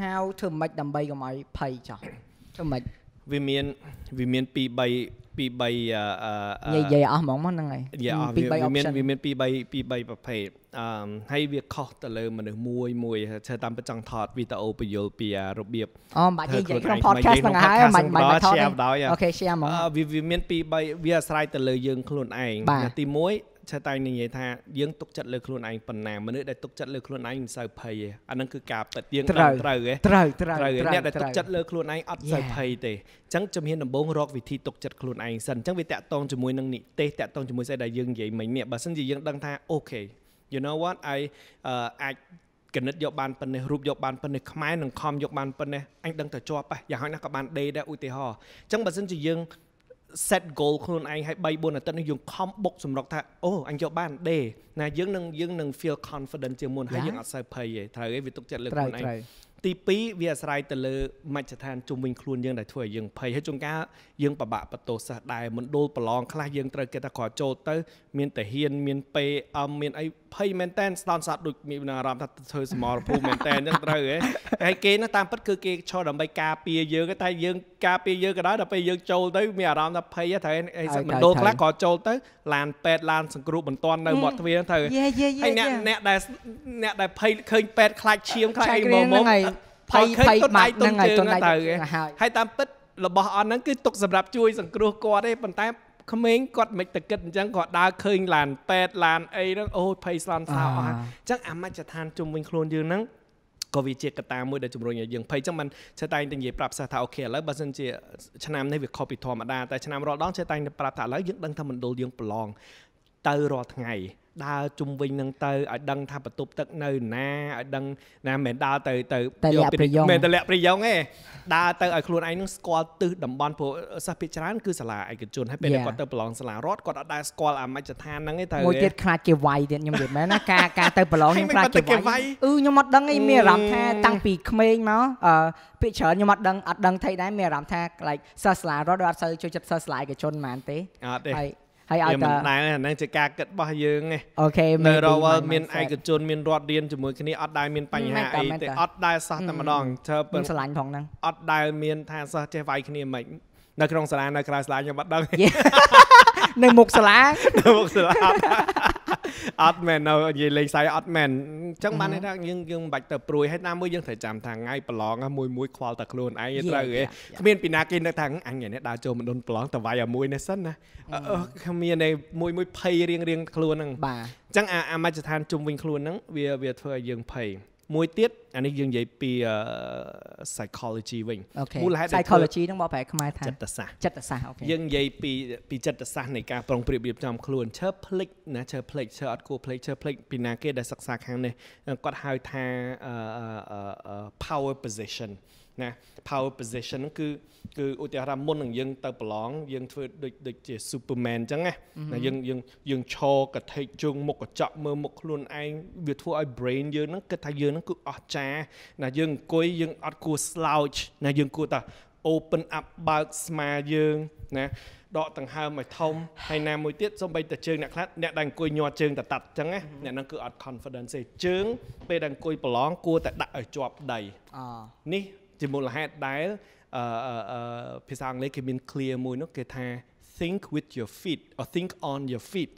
A: how to make ដើម្បីកុំឲ្យភ័យចោះធ្វើម៉េច
B: វាមានវាមាន2 3 2 3អឺនិយាយអស់
A: ហ្មងមកហ្នឹងហើយនិយាយអស់វាមានវ
B: ាមាន2 3 2 3ប្រភេទអឺហើយវាខុសទៅលើ មនុស្សមួយមួយធ្វើតាមប្រចង់ថតវីដេអូបញ្យលពីរបៀបអូមិនបាច់និយាយក្នុង podcast ហ្នឹងហើយមិនមិនថតអូខេ share មកវាវាមាន2 3វាអាស្រ័យទៅលើយើង ខ្លួនឯងទី1ឆែតតែនិយាយថាយើងទុកចិត្តលើខ្លួនឯងប៉ុណ្ណាមនុស្សដែលទុកចិត្តលើខ្លួនឯងមិនសូវភ័យទេអានឹងគឺការពិតយើងត្រូវត្រូវទេត្រូវត្រូវអ្នកដែលទុកចិត្តលើខ្លួនឯងអត់សូវភ័យទេអញ្ចឹងជំហានដំបូងរកវិធីទុកចិត្តខ្លួនឯងសិនអញ្ចឹងវាតាក់ទងជាមួយនឹងនិទេសតាក់ទងជាមួយស្អីដែលយើងនិយាយមិញនេះបើសិនជាយើងដឹងថាអូខេ you know what i អាចគណិតយកបានប៉ុណ្ណេះរូបយកបានប៉ុណ្ណេះខ្មែរនឹងខំយកបានប៉ុណ្ណេះអញដឹងតែជាប់ហ៎យ៉ាងហោចណាស់ក៏បានដេដែរឧទាហរណ៍អញ្ចឹងបើសិនជាយើង set goal ខ្លួនឯងឲ្យ3 4អាទិត្យនេះយើងខំបុកសម្រុកថា អូអញយកបានទេណាយើងនឹងយើងនឹង feel confident ជាងមុនហើយយើងអត់សូវភ័យទេត្រូវទេវាទុកចិត្តលើខ្លួនឯងទី2វាអាស្រ័យទៅលើមជ្ឈដ្ឋានជុំវិញខ្លួនយើងដែលធ្វើឲ្យយើងភ័យហើយជួនកាលយើងពិបាកបន្ទោសសិស្សដែរមណ្ឌលប្រឡងខ្លះយើងត្រូវគេថាគាត់ចូលទៅមានតាហ៊ាន មាន PM មានអីភ័យមែនតែនស្ដន់សាត់ដូចមានអារម្មណ៍ថាធ្វើសមរភូមិមែនតែនអញ្ចឹងត្រូវហ៎ហើយគេនោះតាមពិតគឺគេឈរដើម្បីការពារយើងតែយើងការពារយើងក៏ដោយដល់ពេលយើងចូលទៅមានអារម្មណ៍ថាភ័យត្រូវអីសឹកមណ្ឌលខ្លះក៏ចូលទៅឡានពេទ្យឡាន សង្គ្រោះបន្ទាន់នៅមាត់ទ្វារត្រូវហើយអ្នកអ្នកដែលអ្នកដែលភ័យឃើញពេទ្យខ្លាចឈាមខ្លាចអីមកមកភ័យភ័យបាត់ហ្នឹងហើយទៅហើយតាមពិតរបស់អនហ្នឹងគឺទុកសម្រាប់ជួយសង្គ្រោះគាត់ទេប៉ុន្តែក្មេងគាត់មិនតែគិតអញ្ចឹងគាត់ដើរឃើញឡានពេទ្យឡានអីហ្នឹងអូភ័យស្លន់សោអស់អញ្ចឹងអាមជ្ឈដ្ឋានជុំវិញខ្លួនយើងហ្នឹងក៏វាជាកត្តាមួយដែលជំរុញឲ្យយើងភ័យចឹងមិនចេះតែងតែនិយាយប្រាប់សិស្សថាអូខេឥឡូវបើសិនជាឆ្នាំនេះវាខុសពីធម្មតាតែឆ្នាំរាល់ដងចេះតែងតែប្រាប់ថាឥឡូវយើងដឹងថាមណ្ឌលយើងប្រឡងទៅរាល់ថ្ងៃដើរជុំវិញនឹងទៅឲ្យដឹងថាបន្ទប់ទឹកនៅណាឲ្យដឹងណាមិនដើរទៅទៅយកប្រយងមិនតលាក់ប្រយងទេដើរទៅឲ្យខ្លួនឯងនឹងស្គាល់ទិសតំបន់ព្រោះសិស្សភាគច្រើនគឺសាលាឯកជនហើយពេលគាត់ទៅប្រឡងសាលារដ្ឋគាត់អត់ដែរស្គាល់អាមជ្ឈដ្ឋានហ្នឹងទេទៅមួយទៀត
A: ខ្លាចគេវាយទៀតខ្ញុំនិយាយមែនណាការការទៅប្រឡងខ្ញុំខ្លាចគេវាយអឺខ្ញុំអត់ដឹងឯងមានអារម្មណ៍ថាតាំង
B: ពីក្មេងមកអឺភាគច្រើន
A: ខ្ញុំអត់ដឹងអត់ដឹងថៃដែរមានអារម្មណ៍ថា like សិស្សសាលារដ្ឋដូចអត់សូវចូលចិត្តសិស្សសាលាឯកជនហ្មងទេអត់ទេហើយហើយឲ្យតែមិនដ
B: ែរហ្នឹងជាការគិតរបស់យើងឯងអូខេនៅរវល់មានឯកជនមានរដ្ឋរៀនជាមួយគ្នាអត់ដែរមានបញ្ហាអីទេអត់ដែរសោះតែម្ដងធ្វើពិតស្រឡាញ់ផងហ្នឹងអត់ដែរមាន ថាសោះចេះវាយគ្នាមិននៅក្នុងសាលានៅក្រៅសាលាខ្ញុំអត់ដឹងនៅមុខសាលានៅមុខសាលាអត់មែននៅនិយាយលេងសើចអត់មែនអញ្ចឹងបានថាយើងយើងមិនបាច់ទៅព្រួយហើយណាមួយយើងត្រូវចាំថាថ្ងៃប្រឡងមួយមួយខ្វល់តែខ្លួនឯងត្រូវទេគ្មានពីណាគេនឹកថាអញថ្ងៃនេះដើរចូលមណ្ឌលប្រឡងតវាយឲ្យមួយនេះសិនណាគ្មានឯមួយមួយភ័យរៀងរៀងខ្លួនហ្នឹងបាទអញ្ចឹងអាមជ្ឈដ្ឋានជុំវិញខ្លួនហ្នឹងវាវាធ្វើឲ្យយើងភ័យមួយទៀតអានេះយើងនិយាយពី psychology វិញមូលហេតុ psychology ហ្នឹងម
A: កប្រែខ្មែរថាចិត្តសាស្ត្រចិត្តសាស្ត្រអូខេយ
B: ើងនិយាយពីពីចិត្តសាស្ត្រនៃការប្រុងប្រៀបរៀបចំខ្លួនឈើភ្លេចណាឈើភ្លេចឈើអត់គួរភ្លេចឈើភ្លេចពីណាគេដែលសិក្សាខាងនេះគាត់ហៅថា power position ណា power position ហ្នឹងគឺគឺឧទាហរណ៍មុននឹងយើងទៅប្រឡងយើងធ្វើដូចដូចជា superman អញ្ចឹងណាយើងយើងយើងឈរកថេកជើងមុខកញ្ចក់មើលមុខខ្លួនឯងវាធ្វើឲ្យ brain យើងហ្នឹងគិតថាយើងហ្នឹងគឺអស្ចារ្យណាយើងអង្គុយយើងអត់គួរ slouch ណាយើងគួរតែ open up បើកស្មាយើងណាដកដង្ហើមឲ្យធំហើយណាមួយទៀតសូម្បីតែជើងអ្នកខ្លះអ្នកដែលអង្គុយញាត់ជើងតតាត់អញ្ចឹងណាអ្នកហ្នឹងគឺអត់ confidence ទេជើង ពេលដែលអង្គុយប្រឡងគួរតែដាក់ឲ្យជាប់ដីនេះជាមូលហេតុដែលអឺភាសាអង់គ្លេសគេមាន clear មួយនោះគេថា think with your feet or think on your feet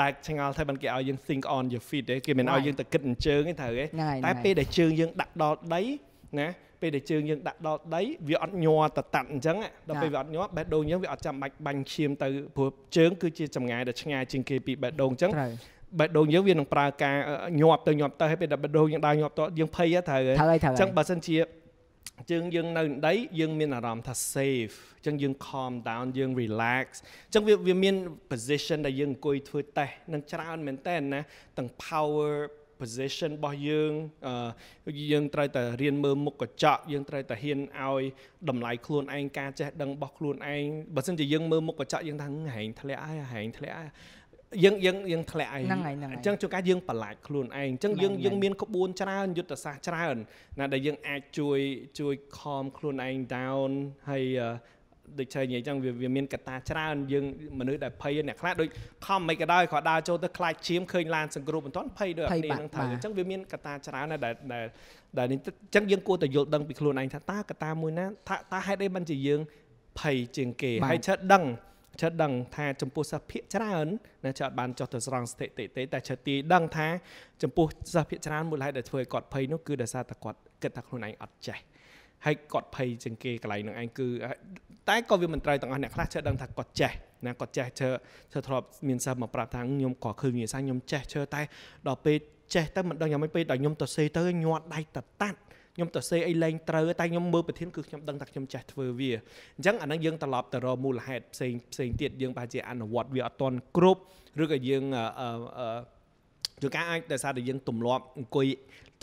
B: ដែលឆ្ងល់ថាមិនគេឲ្យយើង think on your feet ទេគេមិនឲ្យយើងទៅគិតអញ្ជើញទេត្រូវទេតែពេលដែលជើងយើងដាក់ដល់ដីណាពេលដែលជើងយើងដាក់ដល់ដីវាអត់ញ័រទៅតាត់អញ្ចឹងដល់ពេលវាអត់ញ័របេះដូងយើងវាអត់ចាំបាច់បាញ់ឈាមទៅព្រោះជើងគឺជាចម្ងាយដែលឆ្ងាយជាងគេពីបេះដូងអញ្ចឹងបេះដូងយើងវានឹងប្រើការញាប់ទៅញាប់ទៅហើយពេលដែលបេះដូងយើងដើរញាប់ទៅយើងភ័យត្រូវហើយអញ្ចឹងបើសិនជាចឹងយើងនៅដីយើងមានអារម្មណ៍ថា safe ចឹងយើង calm down យើង relax ចឹងវាវាមាន position ដែលយើងអង្គុយធ្វើតេស្តនឹងច្រើនមែនតើណាទាំង power position របស់យើងយើងត្រូវតែរៀនមើលមុខកញ្ចក់យើងត្រូវតែហ៊ានឲ្យតម្លៃខ្លួនឯងការចេះដឹងរបស់ខ្លួនឯងបើមិនជាយើងមើលមុខកញ្ចក់យើងថាហែងធ្លាក់ហើយហែងធ្លាក់ហើយយើងយើងយើងធ្លាក់ឯងអញ្ចឹងជួនកាលយើងប្រឡាចខ្លួនឯងអញ្ចឹងយើងយើងមានក្បួនច្រើនយុទ្ធសាស្ត្រច្រើនណាដែលយើងអាចជួយជួយ calm ខ្លួនឯង down ហើយដូចឆៃនិយាយចឹងវាមានកត្តាច្រើនយើងមនុស្សដែលភ័យអ្នកខ្លះដូចខំមិនក៏ដោយគាត់ដើរចូលទៅខ្លាចឈាមឃើញឡានសង្គ្រោះមិនទាន់ភ័យដូចអត់នេះនឹងត្រូវអញ្ចឹងវាមានកត្តាច្រើនណាស់ដែលដែលដែលនេះអញ្ចឹងយើងគួរតែយល់ដឹងពីខ្លួនឯងថាតើកត្តាមួយណាថាតើហេតុអីបានជាយើងភ័យជាងគេហើយឆិតដឹងចិត្តដឹងថាចំពោះសិស្សភាគច្រើនណាចិត្តបានចោះទៅស្រង់ស្ថិតិទេតែចិត្តទីដឹងថាចំពោះសិស្សភាគច្រើនមូលហេតុដែលធ្វើឲ្យគាត់ភ័យនោះគឺដោយសារតែគាត់គិតថាខ្លួនឯងអត់ចេះហើយគាត់ភ័យជាងគេកន្លែងនឹងឯងគឺតែក៏វាមិនត្រូវទាំងអស់អ្នកខ្លះចេះដឹងថាគាត់ចេះណាគាត់ចេះជើជើធ្លាប់មានសិស្សមកប្រាប់ថាខ្ញុំក៏ឃើញវាសាខ្ញុំចេះជើតែដល់ពេលចេះទៅមិនដឹងយ៉ាងម៉េចពេលដល់ខ្ញុំទៅសេទៅញាត់ដៃតតាត់ខ្ញុំទៅសេអីលែងត្រូវតែខ្ញុំមើលប្រធានគឺខ្ញុំដឹងថាខ្ញុំចេះធ្វើវាអញ្ចឹងអាហ្នឹងយើងត្រឡប់ទៅរកមូលហេតុផ្សេងផ្សេងទៀតយើងប្រហែលជាអនុវត្តវាអត់ទាន់គ្រប់ឬក៏យើងអឺជួនកាលអាចដោយសារតែយើងទម្លាប់អង្គុយ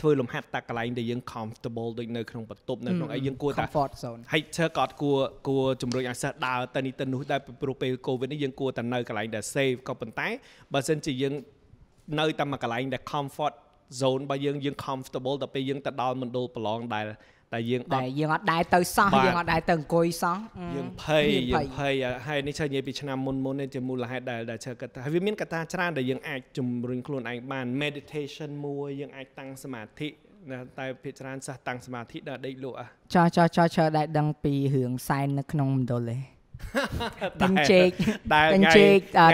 B: ធ្វើលំហាត់តាកន្លែងដែលយើង comfortable ដូចនៅក្នុងបន្ទប់នៅក្នុងអីយើងគួរតែ comfort zone ហើយឈើក៏អត់គួរគួរជំរុញឲ្យសិស្សដើរទៅនេះទៅនោះដែរព្រោះពេល covid នេះយើងគួរតែនៅកន្លែងដែល safe ក៏ប៉ុន្តែបើសិនជាយើងនៅតែមួយកន្លែងដែល comfort zone របស់យើងយើង comfortable ដល់ពេលយើងទៅដល់មណ្ឌលប្រឡងដែលតែយើងអត់តែយើងអត់ដែរទៅសោះយើងអត់
A: ដែរទៅអង្គុយសោះយើងភ័យយើង
B: ភ័យហើយនេះឆ្ងាយពីឆ្នាំមុនមុននេះជាមូលហេតុដែលដែលឈើគាត់ហើយវាមានកត្តាច្រើនដែលយើងអាចជំរុញខ្លួនឯងបាន meditation មួយយើងអាចតាំងសមាធិណាតែភាគច្រើនសះតាំងសមាធិដល់ដេកលក់
A: ចាចាចាចាដែលដឹងពីរឿងសែននៅក្នុងមណ្ឌលឯង
B: តាំងជែកដែលថ្ងៃ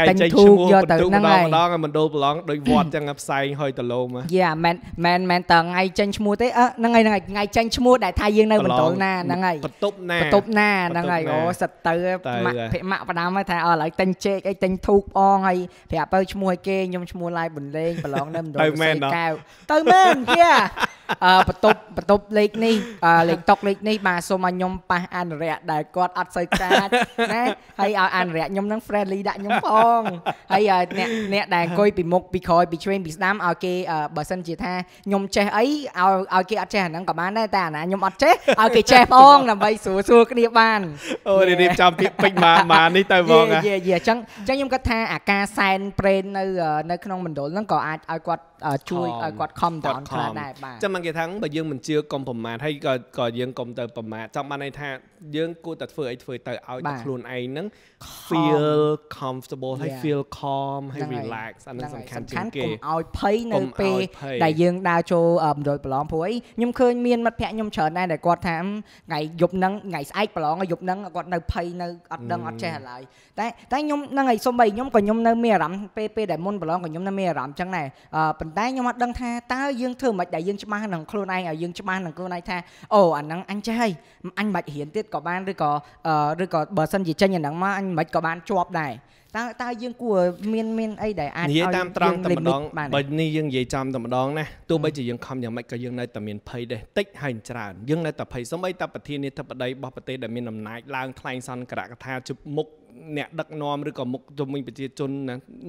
B: តាំងធូបយកទៅហ្នឹងហើយម្ដងមណ្ឌលប្រឡងដូចវត្តចឹងផ្សែងហុយដលោមយ
A: ៉ាមែនមែនមែនតថ្ងៃចេញឈ្មោះទេអឺហ្នឹងហើយហ្នឹងហើយថ្ងៃចេញឈ្មោះដែលថាយើងនៅមណ្ឌលណាហ្នឹងហើយបន្ទប់ណាបន្ទប់ណាហ្នឹងហើយអូសិតទៅម៉ាក់ភិម៉ាក់ផ្ដាំថាអស់ឡើយតាំងជែកអីតាំងធូបអងហើយប្រាប់ទៅឈ្មោះឲ្យគេខ្ញុំឈ្មោះឡាយបន្លេងប្រឡងនៅមណ្ឌលផ្សែងកែវទៅមែនយ៉ាអឺបន្ទប់បន្ទប់លេខនេះលេខតុកលេខនេះបាទសូមឲ្យខ្ញុំប៉ះអនុរៈដែលគាត់អត់សូវកាចណាហើយឲ្យអនុរៈខ្ញុំនឹង friendly ដាក់ខ្ញុំផងហើយអ្នកអ្នកដែលអង្គុយពីមុខពីក្រោយពីឆ្វេងពីស្ដាំឲ្យគេបើសិនជាថាខ្ញុំចេះអីឲ្យឲ្យគេអត់ចេះអាហ្នឹងក៏បានដែរតែអាណាខ្ញុំអត់ចេះឲ្យគេចេះផងដើម្បីស្រួលស្រួលគ្នាបានអូរៀបចំពាក្យពេចន៍មកនេះទៅហ្មងយេយេអញ្ចឹងអញ្ចឹងខ្ញុំគាត់ថាអាការសែនប្រេននៅនៅក្នុងមណ្ឌលហ្នឹងក៏អាចឲ្យគាត់ជួយឲ្យគាត់ខំតន់ខ្លះដែរបាទចា
B: ំមកគេថាបើយើងមិនជឿកុំប្រមាថហើយក៏ក៏យើងកុំទៅប្រមាថចង់បានន័យថាយើងគួរតែធ្វើអីធ្វើទៅឲ្យខ្លួនឯងហ្នឹង feel comfortable ហើយ feel calm ហើយ relax អាហ្នឹងសំខាន់ជាងគេកុំឲ្យភ័យនៅពេលដែលយើ
A: ងដើរចូលមណ្ឌលប្រឡងព្រោះអីខ្ញុំឃើញមានមិត្តភ័ក្ដិខ្ញុំច្រើនដែរដែលគាត់ថាថ្ងៃយប់ហ្នឹងថ្ងៃស្អែកប្រឡងយប់ហ្នឹងគាត់នៅភ័យនៅអត់ដឹងអត់ចេះឡើយតែតែខ្ញុំហ្នឹងហើយសំបីខ្ញុំក៏ខ្ញុំនៅមានអារម្មណ៍ពេលពេលដែលមុនប្រឡងក៏ខ្ញុំនៅមានអារម្មណ៍ចឹងដែរប៉ុន្តែខ្ញុំអត់ដឹងថាតើយើងធ្វើមិនដែលយើងច្បាស់នឹងខ្លួនឯងឲ្យយើងច្បាស់នឹងខ្លួនឯងថាអូអាហ្នឹងអញចេះហើយអញមិនបាច់រៀនទៀតក៏បានឬក៏ឬក៏បើសិនជាចេញអាហ្នឹងមកអញមិនក៏បានជាប់ដែរតើតើយើងគួរមានមានអីដែលអាចនិយាយតាមត្រង់តែម្ដងបើ
B: នេះយើងនិយាយចំតែម្ដងណាទោះបីជាយើងខំយ៉ាងម៉េចក៏យើងនៅតែមានភ័យដែរតិចហើយច្រើនយើងនៅតែភ័យសូម្បីតែប្រធានាធិបតីរបស់ប្រទេសដែលមានអំណាចឡើងថ្លែងសន្និករកថាជប់មុខអ្នកដឹកនាំឬក៏មុខជំនាញប្រជាជន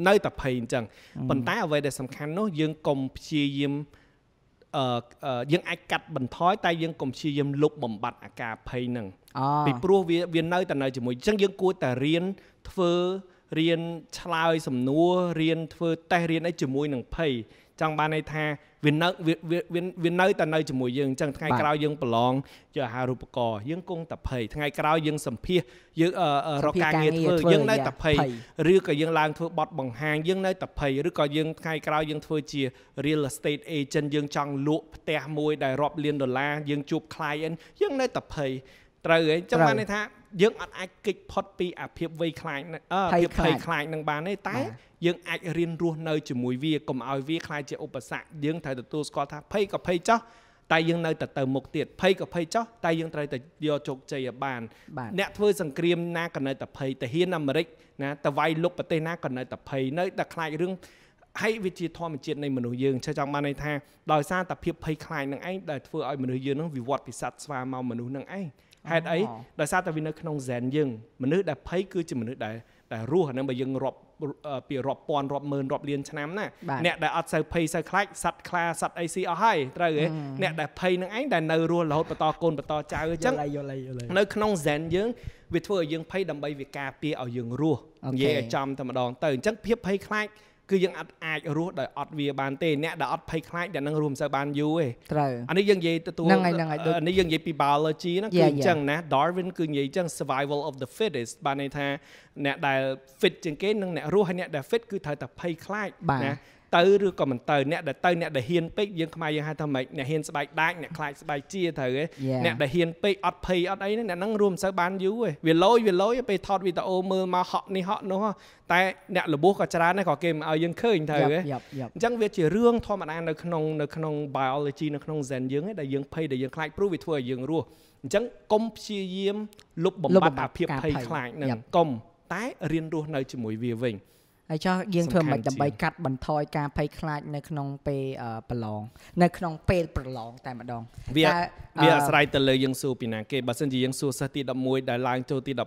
B: នៅតែភ័យអញ្ចឹងប៉ុន្តែអ្វីដែលសំខាន់នោះយើងកុំព្យាយាមអឺយើងអាចកាត់បន្ថយតែយើងកុំព្យាយាមលុបបំបាត់អាការភ័យនឹងពីព្រោះវាវានៅតែនៅជាមួយអញ្ចឹងយើងគួរតែរៀនធ្វើរៀនឆ្លើយសំណួររៀនធ្វើតេស្តរៀនអីជាមួយ នឹងភ័យចង់បានន័យថាវានៅវានៅតែនៅជាមួយយើងអញ្ចឹងថ្ងៃក្រោយយើងប្រឡងយកអាហារូបករណ៍យើងគង់តែភ័យថ្ងៃក្រោយយើងសម្ភាសយើងរកការងារធ្វើយើងនៅតែភ័យឬក៏យើងឡើងធ្វើបទបង្ហាញយើងនៅតែភ័យឬក៏យើងថ្ងៃក្រោយយើងធ្វើជា real estate agent យើងចង់លក់ផ្ទះមួយដែលរាប់លានដុល្លារយើងជួប client យើងនៅតែភ័យត្រូវហើយអញ្ចឹងបានន័យថាយើងអត់អាចគេចផុតពីអាភាពវ័យខ្លាចអឺភាពភ័យខ្លាចនឹងបានទេតែយើងអាចរៀនរស់នៅជាមួយវាកុំឲ្យវាខ្លាចជាឧបសគ្គយើងត្រូវទទួលស្គាល់ថាភ័យក៏ភ័យចោះតែយើងនៅតែទៅមុខទៀតភ័យក៏ភ័យចោះតែយើងត្រូវតែយកជោគជ័យឲ្យបានអ្នកធ្វើសង្គ្រាមណាក៏នៅតែភ័យតាហ៊ានអាមេរិកណាតវាយលុកប្រទេសណាក៏នៅតែភ័យនៅតែខ្លាចរឿងហើយវាជាធម្មជាតិនៃមនុស្សយើងចេះចង់បានន័យថាដោយសារតែភាពភ័យខ្លាចនឹងឯងដែលធ្វើឲ្យមនុស្សយើងនឹងវិវត្តពីសត្វស្វាមកមនុស្សនឹងឯងហេតុអីដោយសារតែវានៅក្នុង Zen យើងមនុស្សដែលភ័យគឺជាមនុស្សដែលដែលរស់អានឹងបើយើងរាប់ពីរាប់ពាន់រាប់ម៉ឺនរាប់លានឆ្នាំណាអ្នកដែលអត់សូវភ័យសូវខ្លាចសัตว์ខ្លាសัตว์អីស៊ីអស់ហើយត្រូវទេអ្នកដែលភ័យនឹងឯងដែលនៅរស់រហូតបន្តកូនបន្តចៅអញ្ចឹងនៅក្នុង Zen យើងវាធ្វើឲ្យយើងភ័យដើម្បីវាការពារឲ្យយើងរស់និយាយឲ្យចំតែម្ដងទៅអញ្ចឹងភាពភ័យខ្លាចគឺយើងអាចរស់ដោយអត់វាបានទេអ្នកដែលអត់ភ័យខ្លាចដែលនឹងរស់មិនសូវបានយូរទេត្រូវអានេះយើងនិយាយទទួលហ្នឹងហើយហ្នឹងហើយអានេះយើងនិយាយពី biology ហ្នឹងគឺអញ្ចឹងណា Darwin គឺនិយាយអញ្ចឹង survival of the fittest បានន័យថាអ្នកដែល fit ជាងគេនិងអ្នករស់ហើយអ្នកដែល fit គឺត្រូវតែភ័យខ្លាចណាទៅឬក៏មិនទៅអ្នកដែលទៅអ្នកដែលហ៊ានពេកយើងខ្មែរយើងហៅថាម៉េចអ្នកហ៊ានស្បែកដាច់អ្នកខ្លាចស្បែកជាត្រូវឯងអ្នកដែលហ៊ានពេកអត់ភ័យអត់អីអ្នកហ្នឹងរួមមិនសូវបានយូរឯងវាលយវាលយពេលថតវីដេអូមើលមកហក់នេះហក់នោះតែ អ្នករបួសក៏ច្រើនដែរក៏គេមិនឲ្យយើងឃើញទៅឯងអញ្ចឹងវាជារឿងធម្មតានៅក្នុងនៅក្នុង biology នៅក្នុង gen យើងឯងដែលយើងភ័យដែលយើងខ្លាចព្រោះវាធ្វើឲ្យយើងរស់អញ្ចឹងកុំព្យាយាមលុបបំបាត់អាភាពភ័យខ្លាចនឹងកុំតែរៀនរស់នៅជាមួយវាវិញហើយចុះយើងធ្វើមិនដើម្បី
A: កាត់បន្ថយការភ័យខ្លាច នៅក្នុងពេលប្រឡងនៅក្នុង ពេលប្រឡងតែម្ដងវាវាអាស្រ័យ
B: ទៅលើយើងសួរពីណាគេបើសិនជាយើងសួរសិស្សទី11ដែលឡើងចូលទី12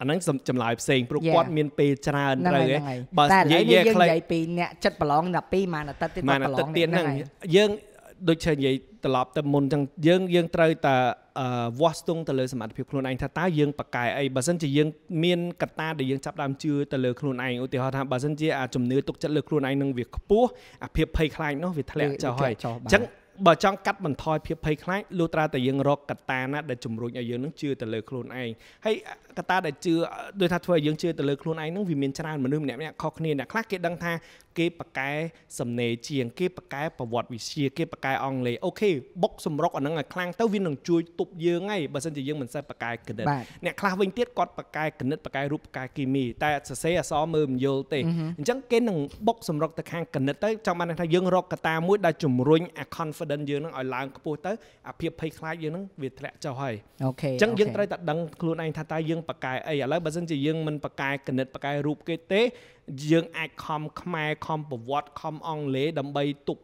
B: អាហ្នឹងចម្លើយផ្សេងព្រោះគាត់មានពេលច្រើនត្រូវហ៎បើនិយាយយើងនិយាយ
A: ពីអ្នកចិត្តប្រឡង12ម៉ានអាទិត្យទៀតប្រឡងហ្នឹង
B: យើងដូចជានិយាយត្រឡប់ទៅមុនចឹងយើងយើងត្រូវតែវាស់ស្ទង់ទៅលើសមត្ថភាពខ្លួនឯងថាតើយើងប៉ាកែអីបើសិនជាយើងមានកត្តាដែលយើងចាប់ដើមជឿទៅលើខ្លួនឯងឧទាហរណ៍ថាបើសិនជាអាជំនឿទុកចិត្តលើខ្លួនឯងនឹងវាខ្ពស់អាភាពភ័យខ្លាចនោះវាធ្លាក់ចុះហើយអញ្ចឹងបើចង់កាត់បន្ថយភាពភ័យខ្លាចលុះត្រាតែយើងរកកត្តាណាដែលជំរុញឲ្យយើងនឹងជឿទៅលើខ្លួនឯងហើយកត្តាដែលជឿដោយថាធ្វើឲ្យយើងជឿទៅលើខ្លួនឯងនឹងវាមានច្រើនមនុស្សម្នាក់ៗខុសគ្នាអ្នកខ្លះគេដឹងថាគេប៉ាកែសំណេរជាងគេប៉ាកែប្រវត្តិវិទ្យាគេប៉ាកែអង់គ្លេសអូខេបុកសម្រុកអាហ្នឹងឲ្យខ្លាំងទៅវានឹងជួយទប់យើងហើយបើមិនជាយើងមិនសេះប៉ាកែគណិតអ្នកខ្លះវិញទៀតគាត់ប៉ាកែគណិតប៉ាកែរូបប៉ាកែគីមីតែសរសេរអក្សរមើលមិនយល់ទេអញ្ចឹងគេនឹងបុកសម្រុកទៅខាងគណិតទៅចង់បានថាយើងរកកត្តាមួយដែលជំរុញអា confidence យើងនឹងឲ្យឡើងខ្ពស់ទៅអាភាពភ័យខ្លាចយើងនឹងវាធ្លាក់ចុះហើយអូខេអញ្ចឹងយើងត្រូវតែដឹងខ្លួនឯងថាតើយើងប៉ាកែអីឥឡូវបើមិនជាយើងមិនប៉ាកែគណិតប៉ាកែរូបគេទេយើងអាចខំខ្មែរខំប្រវត្តិខំអង់គ្លេសដើម្បីទុក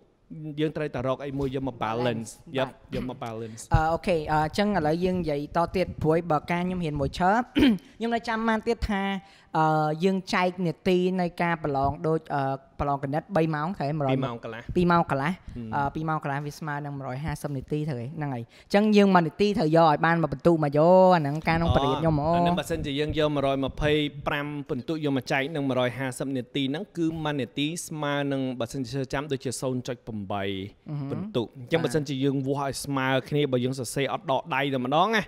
B: យើងត្រូវតែរកអីមួយយកមក balance យកយកមក balance
A: អឺអូខេអញ្ចឹងឥឡូវយើងនិយាយតទៀតព្រួយបើការខ្ញុំរៀនមួយឈើខ្ញុំនៅចាំបានទៀតថាយើងចែកនាទីនៃការប្រឡងដូចប្រឡងកណិត3ម៉ោងត្រូវ100 2ម៉ោងកន្លះ2ម៉ោងកន្លះ2ម៉ោងកន្លះវាស្មើនឹង150នាទីត្រូវហ្នឹងហើយអញ្ចឹងយើង1នាទីត្រូវយកឲ្យបានមួយបន្ទុមកយកអាហ្នឹងការក្នុងបរិយាខ្ញុំអូហ្នឹងប
B: ើសិនជាយើងយក125បន្ទុយកមកចែកនឹង150នាទីហ្នឹងគឺ1នាទីស្មើនឹងបើសិនជាចាំដូចជា0.8បន្ទុអញ្ចឹងបើសិនជាយើងវាស់ឲ្យស្មើគ្នាបើយើងសរសេរអត់ដកដៃតែម្ដងណា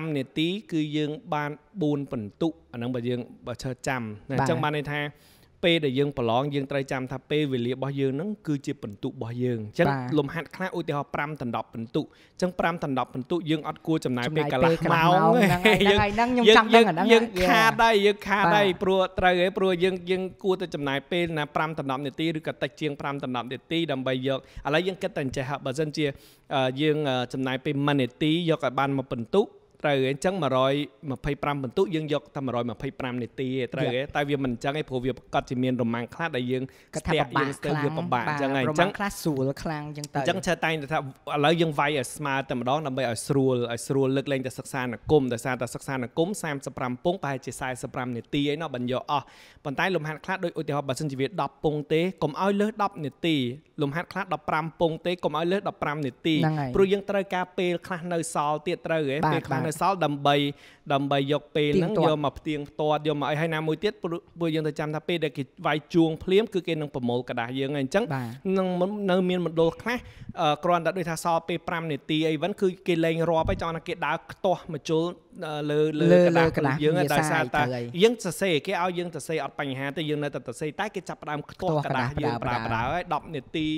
B: 5នាទីគឺយើង បាន4ពិន្ទុអាហ្នឹងបើយើងបើឈើចាំអញ្ចឹងបានន័យថាពេលដែលយើង ប្រឡងយើងត្រូវចាំថាពេលវេលារបស់យើងហ្នឹងគឺជាពិន្ទុរបស់យើងអញ្ចឹងលំហាត់ខ្លះឧទាហរណ៍5ដល់10ពិន្ទុអញ្ចឹង5ដល់10ពិន្ទុយើងអត់គួរចំណាយពេលកន្លះម៉ោងហ្នឹងហើយហ្នឹងខ្ញុំចាំដឹងអាហ្នឹងយើង ខាតដែរយើងខាតដែរព្រោះត្រូវឯងព្រោះយើងយើងគួរតែចំណាយពេលណា5ដល់10នាទីឬក៏តិចជាង5ដល់10នាទីដើម្បីយកឥឡូវយើងគិតតែអញ្ចេះបើសិនជាយើងចំណាយ ពេល1នាទីយកឲ្យបាន1ពិន្ទុត្រូវឯងចឹង125បន្ទុកយើងយកតែ125នាទីឯងត្រូវឯងតែវាមិនចឹងឯងព្រោះវាប្រកាសជាមានរមាំងខ្លះដែលយើងស្ទាក់យើងស្ទើរវាពិបាកចឹងឯងចឹងខ្លះ
A: ស្រួលខ្លាំងចឹងទៅចឹង
B: ឆើតែងថាឥឡូវយើងវាយឲ្យស្មើតែម្ដងដើម្បីឲ្យស្រួលឲ្យស្រួលលើកលែងតែសិក្សានគមដោយសារតែសិក្សានគម35ពងប្រហែលជា45នាទីឯណោះបញ្ញោអស់ប៉ុន្តែលំហាត់ខ្លះដូចឧទាហរណ៍បើសិនជាវា10ពងទេកុំឲ្យលើស10នាទីលំហាត់ខ្លះ15ពងទេកុំឲ្យលើស15នាទីព្រោះយើងត្រូវការពេលខ្លះនៅសល់ទៀតត្រូវឯងពេលខ្លះនៅហើយសល់ដើម្បីដើម្បីយកពេលហ្នឹងយកមកផ្ទៀងផ្ទាត់យកមកអីហើយណាមួយទៀតពួកយើងទៅចាំថាពេលដែលគេវាយជួងភ្លាមគឺគេនឹងប្រមូលกระดาษយើងហ្នឹងអញ្ចឹងនឹងនៅ មានមណ្ឌលខ្លះគ្រាន់តែដូចថាសល់ពេល5នាទីអីវិញគឺគេលេងរាប់ហើយចង់ថាគេដើរខ្ទាស់មជុលលើលើกระดาษយើងដោយសារតែយើងសរសេរគេឲ្យយើងសរសេរអត់បញ្ហាទេយើងនៅតែសរសេរតែគេចាប់ផ្ដើមខ្ទាស់กระดาษយើងប្រើប្រើហើយ10នាទី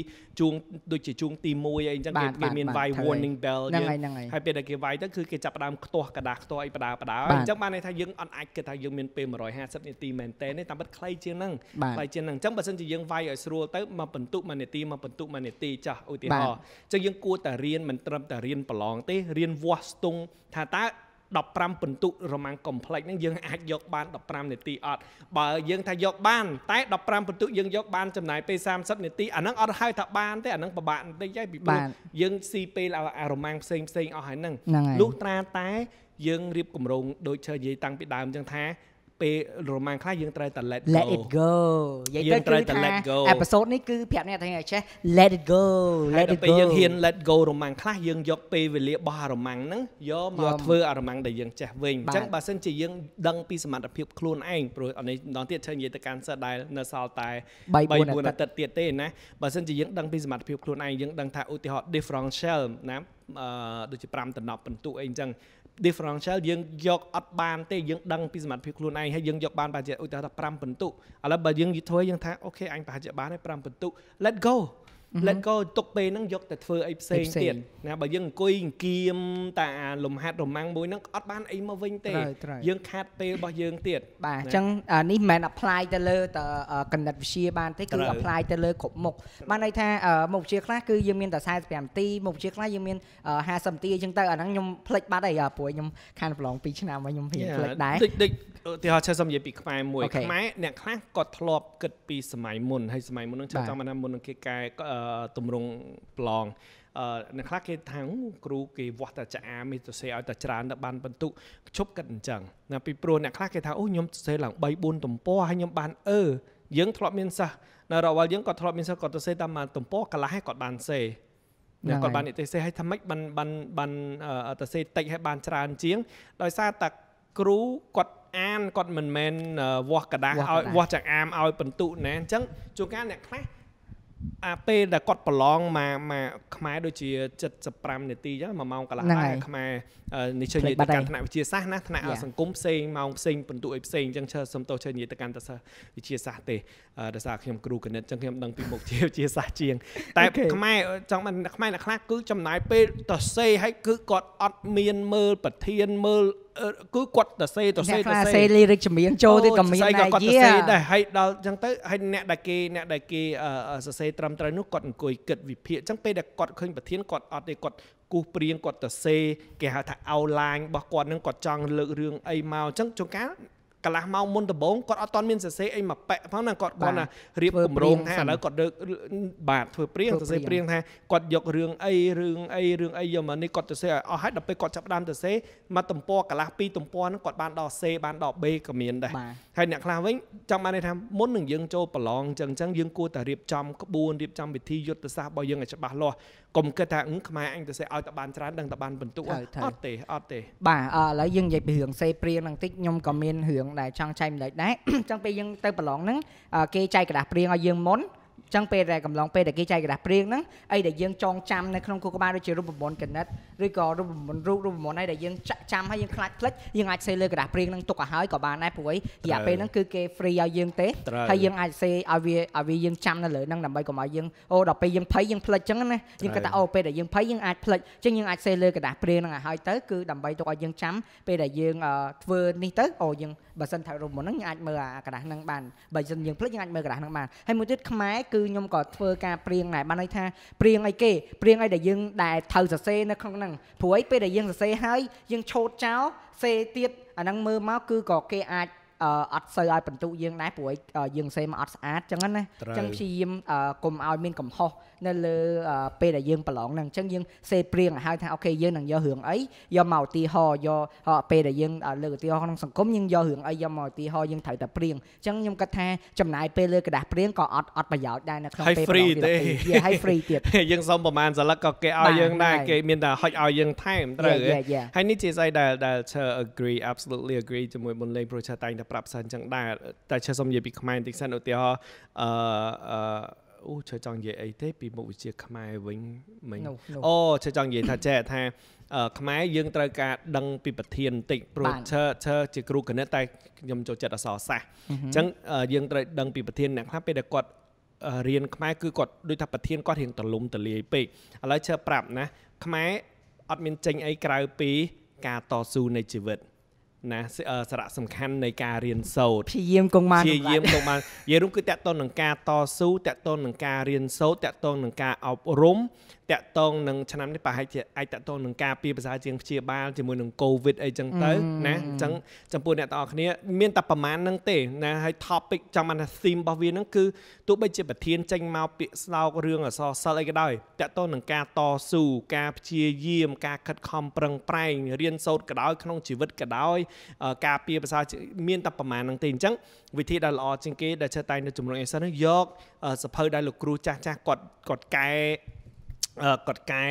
B: ជួងដូចជាជួងទី1អីអញ្ចឹងគេមានវាយ warning bell យើងហើយពេលដែលគេវាយទៅគឺគេចាប់ផ្ដើមខ្ទាស់กระดาษខ្ទាស់អីផ្ដើមបដាអញ្ចឹងបានន័យថាយើងអត់អាចគិតថាយើងមានពេល150នាទីមែនតើនេះតាមពិតខ្លីជាងហ្នឹងខ្លីជាងហ្នឹងអញ្ចឹងបើសិនជាយើងវាយឲ្យស្រួលទៅមកបន្ទុក1នាទីមកបន្ទុក1នាទីចាស់ឧទាហរណ៍អញ្ចឹងយើងគួរតែរៀនមិនត្រឹមតែរៀនប្រឡងទេរៀនវាស់ស្ទង់ថាតើ15ពិន្ទុរមាំងកំ plex ហ្នឹងយើងអាចយកបាន15នាទីអត់បើយើងថាយកបាន តែ15ពិន្ទុយើងយកបានចំណាយពេល30នាទីអាហ្នឹងអត់ហៅថាបានទេអាហ្នឹងពិបាកបន្តិចហើយពីព្រោះយើងស៊ីពេលរមាំងផ្សេងផ្សេងអស់ហើយហ្នឹងលុះត្រាតែយើងរៀបគម្រោងដូចនិយាយតាំងពីដើមចឹងថា ពេលរម៉ានខ្លះយើងត្រូវតែ let go let it go និយាយទៅគឺថាអេពីសូ
A: តនេះគឺប្រាប់អ្នកថាចេះ let it go let it go ពេលយើងហ៊ាន
B: let go រម៉ានខ្លះយើងយក ពេលវេលារបស់រម៉ានហ្នឹងយកមកធ្វើអារម៉ានដែលយើងចេះវិញអញ្ចឹងបើសិនជាយើងដឹងពីសមត្ថភាពខ្លួនឯងព្រោះអានេះម្ដងទៀតឆើនិយាយទៅកាន់សិស្សដែលនៅសល់តែ3 4អាទិត្យទៀតទេណាបើសិនជាយើងដឹងពីសមត្ថភាពខ្លួនឯងយើងដឹងថាឧទាហរណ៍ differential ណាអឺដូចជា5ដណ្ដប់ពិន្ទុអីអញ្ចឹង differential យើងយកអត់បានទេយើងដឹងពីសមត្ថភាពខ្លួនឯងហើយយើងយកបានប្រហែលជាឧទាហរណ៍ថា5ពិន្ទុឥឡូ வு បើយើងយីធ្វើយើងថាអូខេអញប្រហែលជាបានហើយ5ពិន្ទុ let go let go ទុកពេលហ្នឹងយកតែធ្វើអីផ្សេងទៀតណាបើយើងអង្គុយអង្គៀមតាលំហាត់រមាំងមួយហ្នឹងអត់បានអីមកវិញទេយើងខាតពេលរបស់យើងទៀតបាទអញ្ចឹង
A: នេះមិនមែន apply ទៅលើតកណិតវិទ្យាបានទេគឺ apply ទៅលើគ្រប់មុខបានន័យថាមុខវិជ្ជាខ្លះគឺយើងមានតែ45នាទីមុខវិជ្ជាខ្លះយើងមាន50នាទីអញ្ចឹងទៅអាហ្នឹងខ្ញុំភ្លេចបាត់ហើយព្រោះខ្ញុំខានប្រឡង2ឆ្នាំហើយខ្ញុំហ៊ានភ្លេចដែរតិចតិច
B: ឧទាហរណ៍ខ្ញុំនិយាយពីខ្មែរមួយខ្មែរអ្នកខ្លះគាត់ធ្លាប់គិតពីសម័យមុនហើយសម័យមុនហ្នឹងចាំចង់បានថាមុននឹងគេកែទម្រង់ប្រឡងអឺអ្នកខ្លះគេថាគ្រូគេវាស់តែចាអាមេសរសេរឲ្យតែច្រើនទៅបាន បន្ទុកឈប់គិតអញ្ចឹងណាពីព្រោះអ្នកខ្លះគេថាអូខ្ញុំសរសេរឡើង3 4ទំព័រហើយខ្ញុំបានអឺយើងធ្លាប់មានសិស្សនៅរវល់យើងគាត់ធ្លាប់មានសិស្សគាត់ទៅសេតាមទំព័រកន្លះហើយគាត់បានសេអ្នកគាត់បាននិទេសសេឲ្យថាម៉េចបានបានបានទៅសេតិចឲ្យបានច្រើនជាង ដោយសារតែគ្រូគាត់អានគាត់មិនមែនវាស់กระดาษឲ្យវាស់ចាក់អាមឲ្យបន្ទុកណែអញ្ចឹងជួនកាលអ្នកខ្លះអាពេលដែលគាត់ប្រឡងមកមកខ្មែរដូចជា75នាទីចឹង1ម៉ោងកន្លះដែរខ្មែរនេះជើញនិយាយទៅកាន់ថ្នាក់វិទ្យាសាស្ត្រណាថ្នាក់សង្គមផ្សេងម៉ោងផ្សេងពិន្ទុអីផ្សេងចឹងឈើសំទោសជើញនិយាយទៅកាន់តែសិស្សវិទ្យាសាស្ត្រទេដោយសារខ្ញុំគ្រូគណិតចឹងខ្ញុំដឹងពីមុខជាវិទ្យាសាស្ត្រជាងតែខ្មែរចង់ខ្មែរអ្នកខ្លះគឺ ចំណាយពេលទៅសេឲ្យគឺគាត់អត់មានមើល ប្រធានមើលគឺគាត់ទៅសេទៅសេទៅសេលីរិកជំនាញចូលទៀតក៏មានដែរគាត់ទៅសេដែរហើយដល់អញ្ចឹងទៅហើយអ្នកដែលគេអ្នកដែលគេសរសេរត្រឹមត្រូវនោះគាត់អង្គុយគិតវិភាគអញ្ចឹងពេលដែលគាត់ឃើញប្រធានគាត់អត់ទេគាត់គូសព្រៀងគាត់ទៅសេគេហៅថា outline របស់គាត់នឹងគាត់ចង់លើករឿងអីមកអញ្ចឹងជួនកាលកន្លះម៉ោងមុនដំបូងគាត់អត់តមានសរសេរអីមកប៉ែផងណាគាត់គាត់ណារៀបគម្រោងថាឥឡូវគាត់លើកបាទធ្វើព្រៀងសរសេរព្រៀងថាគាត់យករឿងអីរឿងអីរឿងអីយកមកនេះគាត់សរសេរអស់ហើយដល់ពេលគាត់ចាប់ដើមសរសេរមកទំព័រកន្លះពីរទំព័រហ្នឹងគាត់បានដល់ C បានដល់ B ក៏មានដែរហើយអ្នកខ្លះវិញចង់បានន័យថាមុននឹងយើងចូលប្រឡងអញ្ចឹងអញ្ចឹងយើងគួរតែរៀបចំក្បួនរៀបចំវិធីយុទ្ធសាស្ត្ររបស់យើងឲ្យច្បាស់លាស់កុំគិតថាខ្មែរអញទៅសេឲ្យតបានច្រើនដឹងតបានបន្ទុកអត់ទេអត់ទេ
A: បាទឥឡូវយើងនិយាយពីរឿងសេព្រៀងហ្នឹងតិចខ្ញុំក៏មានរឿងដែលចង់ចែកម្លេចដែរអញ្ចឹងពេលយើងទៅប្រឡងហ្នឹងគេចែកក្រដាស់ព្រៀងឲ្យយើងមុនចឹងពេលដែលកំឡុងពេលដែលគេចែកក្រដាស់ព្រៀងហ្នឹងអីដែលយើងចងចាំនៅក្នុងខួរក្បាលដូចជារូបមន្តកណិតឬក៏រូបមន្តរូបរូបមន្តអីដែលយើងចាក់ចាំហើយយើងខ្លាចភ្លេចយើងអាចសេលើក្រដាស់ព្រៀងហ្នឹងទុកឲ្យហើយក៏បានដែរព្រោះរយៈពេលហ្នឹងគឺគេ free ឲ្យយើងទេហើយយើងអាចសេឲ្យវាឲ្យវាយើងចាំនៅលើហ្នឹងដើម្បីកុំឲ្យយើងអូដល់ពេលយើងភ័យយើងភ្លេចចឹងណាយើងគិតថាអូពេលដែលយើងភ័យយើងអាចភ្លេចចឹងយើងអាចសេលើក្រដាស់ព្រៀងហ្នឹងឲ្យហើយទៅគឺដើម្បីទុកឲ្យយើងចាំពេលដែលយើងធ្វើនេះទៅអូយើងបើសិនថារូបមុនហ្នឹងយើងអាចមើលអាក្រដាស់ហ្នឹងបានបើសិនយើងភ្លេចយើងអាចមើលក្រដាស់ហ្នឹងបានហើយមួយទៀតខ្មែរគឺខ្ញុំក៏ធ្វើការព្រៀងដែរបានន័យថាព្រៀងអីគេព្រៀងអីដែលយើងដែលត្រូវសរសេរនៅក្នុងហ្នឹងព្រោះអីពេលដែលយើងសរសេរហើយយើងឆូតចោលសេទៀតអាហ្នឹងមើលមកគឺក៏គេអាចអត់សូវឲ្យបន្ទុកយើងដែរព្រោះយើងសេមកអត់ស្អាតចឹងណាចឹងព្យាយាមកុំឲ្យមានកំហុសនៅលើពេលដែលយើងប្រឡងហ្នឹងអញ្ចឹងយើង សេព្រៀងឲ្យថាអូខេយើងនឹងយករឿងអីយកមកឧទាហរណ៍យកពេលដែលយើងលើកឧទាហរណ៍ក្នុងសង្គមយើងយករឿងអីយកមកឧទាហរណ៍យើងត្រូវតែព្រៀងអញ្ចឹងខ្ញុំគិតថាចំណាយពេលលើกระดาษព្រៀងក៏អត់អត់ប្រយោជន៍ដែរនៅក្នុងពេលប្រឡងទៀតវាឲ្យ free ទៀត
B: យើងសុំប្រហែលសិលឹកក៏គេឲ្យយើងដែរគេមានតែហុចឲ្យយើងថែមត្រូវហើយនេះជាស្អីដែលដែលឈើ agree absolutely agree ជាមួយមុនលេងព្រោះឈើតែងតែប្រាប់សិនអញ្ចឹងដែរតែឈើសុំនិយាយពីខ្មែរបន្តិចសិនឧទាហរណ៍អឺអូជ្រើចង់និយាយអីទេពីមុខវិជ្ជាខ្មែរវិញមិញអូជ្រើចង់និយាយថាចេះថា ខ្មែរយើងត្រូវការ ដឹងពីប្រធានបន្តិចព្រោះឈើឈើជាគ្រូគណិតតែខ្ញុំចូលចិត្តអក្សរសាស្ត្រអញ្ចឹងយើងត្រូវដឹងពីប្រធានអ្នកខ្លះពេលដែលគាត់រៀនខ្មែរគឺគាត់ដូចថាប្រធានគាត់រៀងទលំទលាយពេកឥឡូវឈើប្រាប់ណាខ្មែរអត់មានចេញអីក្រៅពី ការតស៊ូនៃជីវិតណាសារៈសំខាន់នៃការរៀនសូត្រព្យាយាមកុំបានព្យាយាមកុំបាននិយាយរួមគឺតកតននឹងការតស៊ូតកតននឹងការរៀនសូត្រតកតននឹងការអប់រំតាក់តងនឹងឆ្នាំនេះប្រហែលជាអាចតាក់តងនឹងការពីភាសាជាងព្យាបាលជាមួយនឹង COVID អីចឹងទៅណាអញ្ចឹងចំពោះអ្នកទាំងអស់គ្នាមានតែប្រមាណហ្នឹងទេណាហើយ topic ចង់បានថា theme របស់វាហ្នឹងគឺទោះបីជាប្រធានចេញមកពាក្យស្លោករឿងអសរសិល្ប៍អីក៏ដោយតាក់ទងនឹងការតស៊ូការព្យាយាមការខិតខំប្រឹងប្រែងរៀនសូត្រក៏ដោយក្នុងជីវិតក៏ដោយ ការពីភាសាមានតែប្រមាណហ្នឹងទេអញ្ចឹងវិធីដែលល្អជាងគេដែលចេះតែនៅជំរុញឲ្យសិស្សនឹងយកសភៅដែលលោកគ្រូចាស់ចាស់គាត់គាត់កែគាត់កែ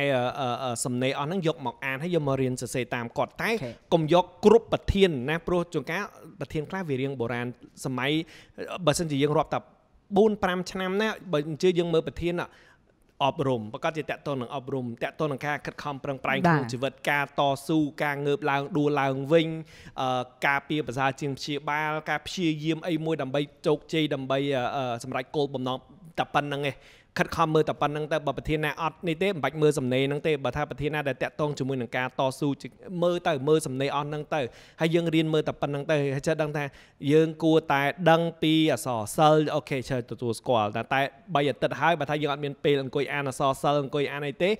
B: សំណេរអស់ហ្នឹងយកមកអានហើយយកមករៀនសរសេរតាមគាត់តែកុំយកគ្រប់ប្រធាន ណាព្រោះជួនកាលប្រធានខ្លះវារៀងបុរាណសម័យបើសិនជាយើងរាប់តា4 5ឆ្នាំណាបើអញ្ជើញយើងមើលប្រធានអប់រំប្រកាសជាតកតននឹងអប់រំតកតននឹងការខិតខំប្រឹងប្រែងក្នុងជីវិតការតស៊ូការងើបឡើងដួលឡើងវិញការពៀប្រសាជាងព្យាបាលការព្យាយាមអីមួយដើម្បីជោគជ័យដើម្បីសម្រេចគោលបំណងតែប៉ុណ្្នឹងឯងខិតខំមើលតែប៉ុណ្្នឹងទៅបើប្រធានណាអត់នេះទេមិនបាច់មើលសំណេរហ្នឹងទេបើថាប្រធានណាដែលតាក់ទងជាមួយនឹងការតស៊ូមើលទៅមើលសំណេរអស់ហ្នឹងទៅហើយយើងរៀនមើលតែប៉ុណ្្នឹងទៅហើយចេះដឹងថា យើងគួរតែដឹងពីអសរសិលអូខេចេះទទួលស្គាល់តែតែ3អាទិត្យហើយបើថាយើងអត់មានពេលអង្គុយអានអសរសិលអង្គុយអានអីទេ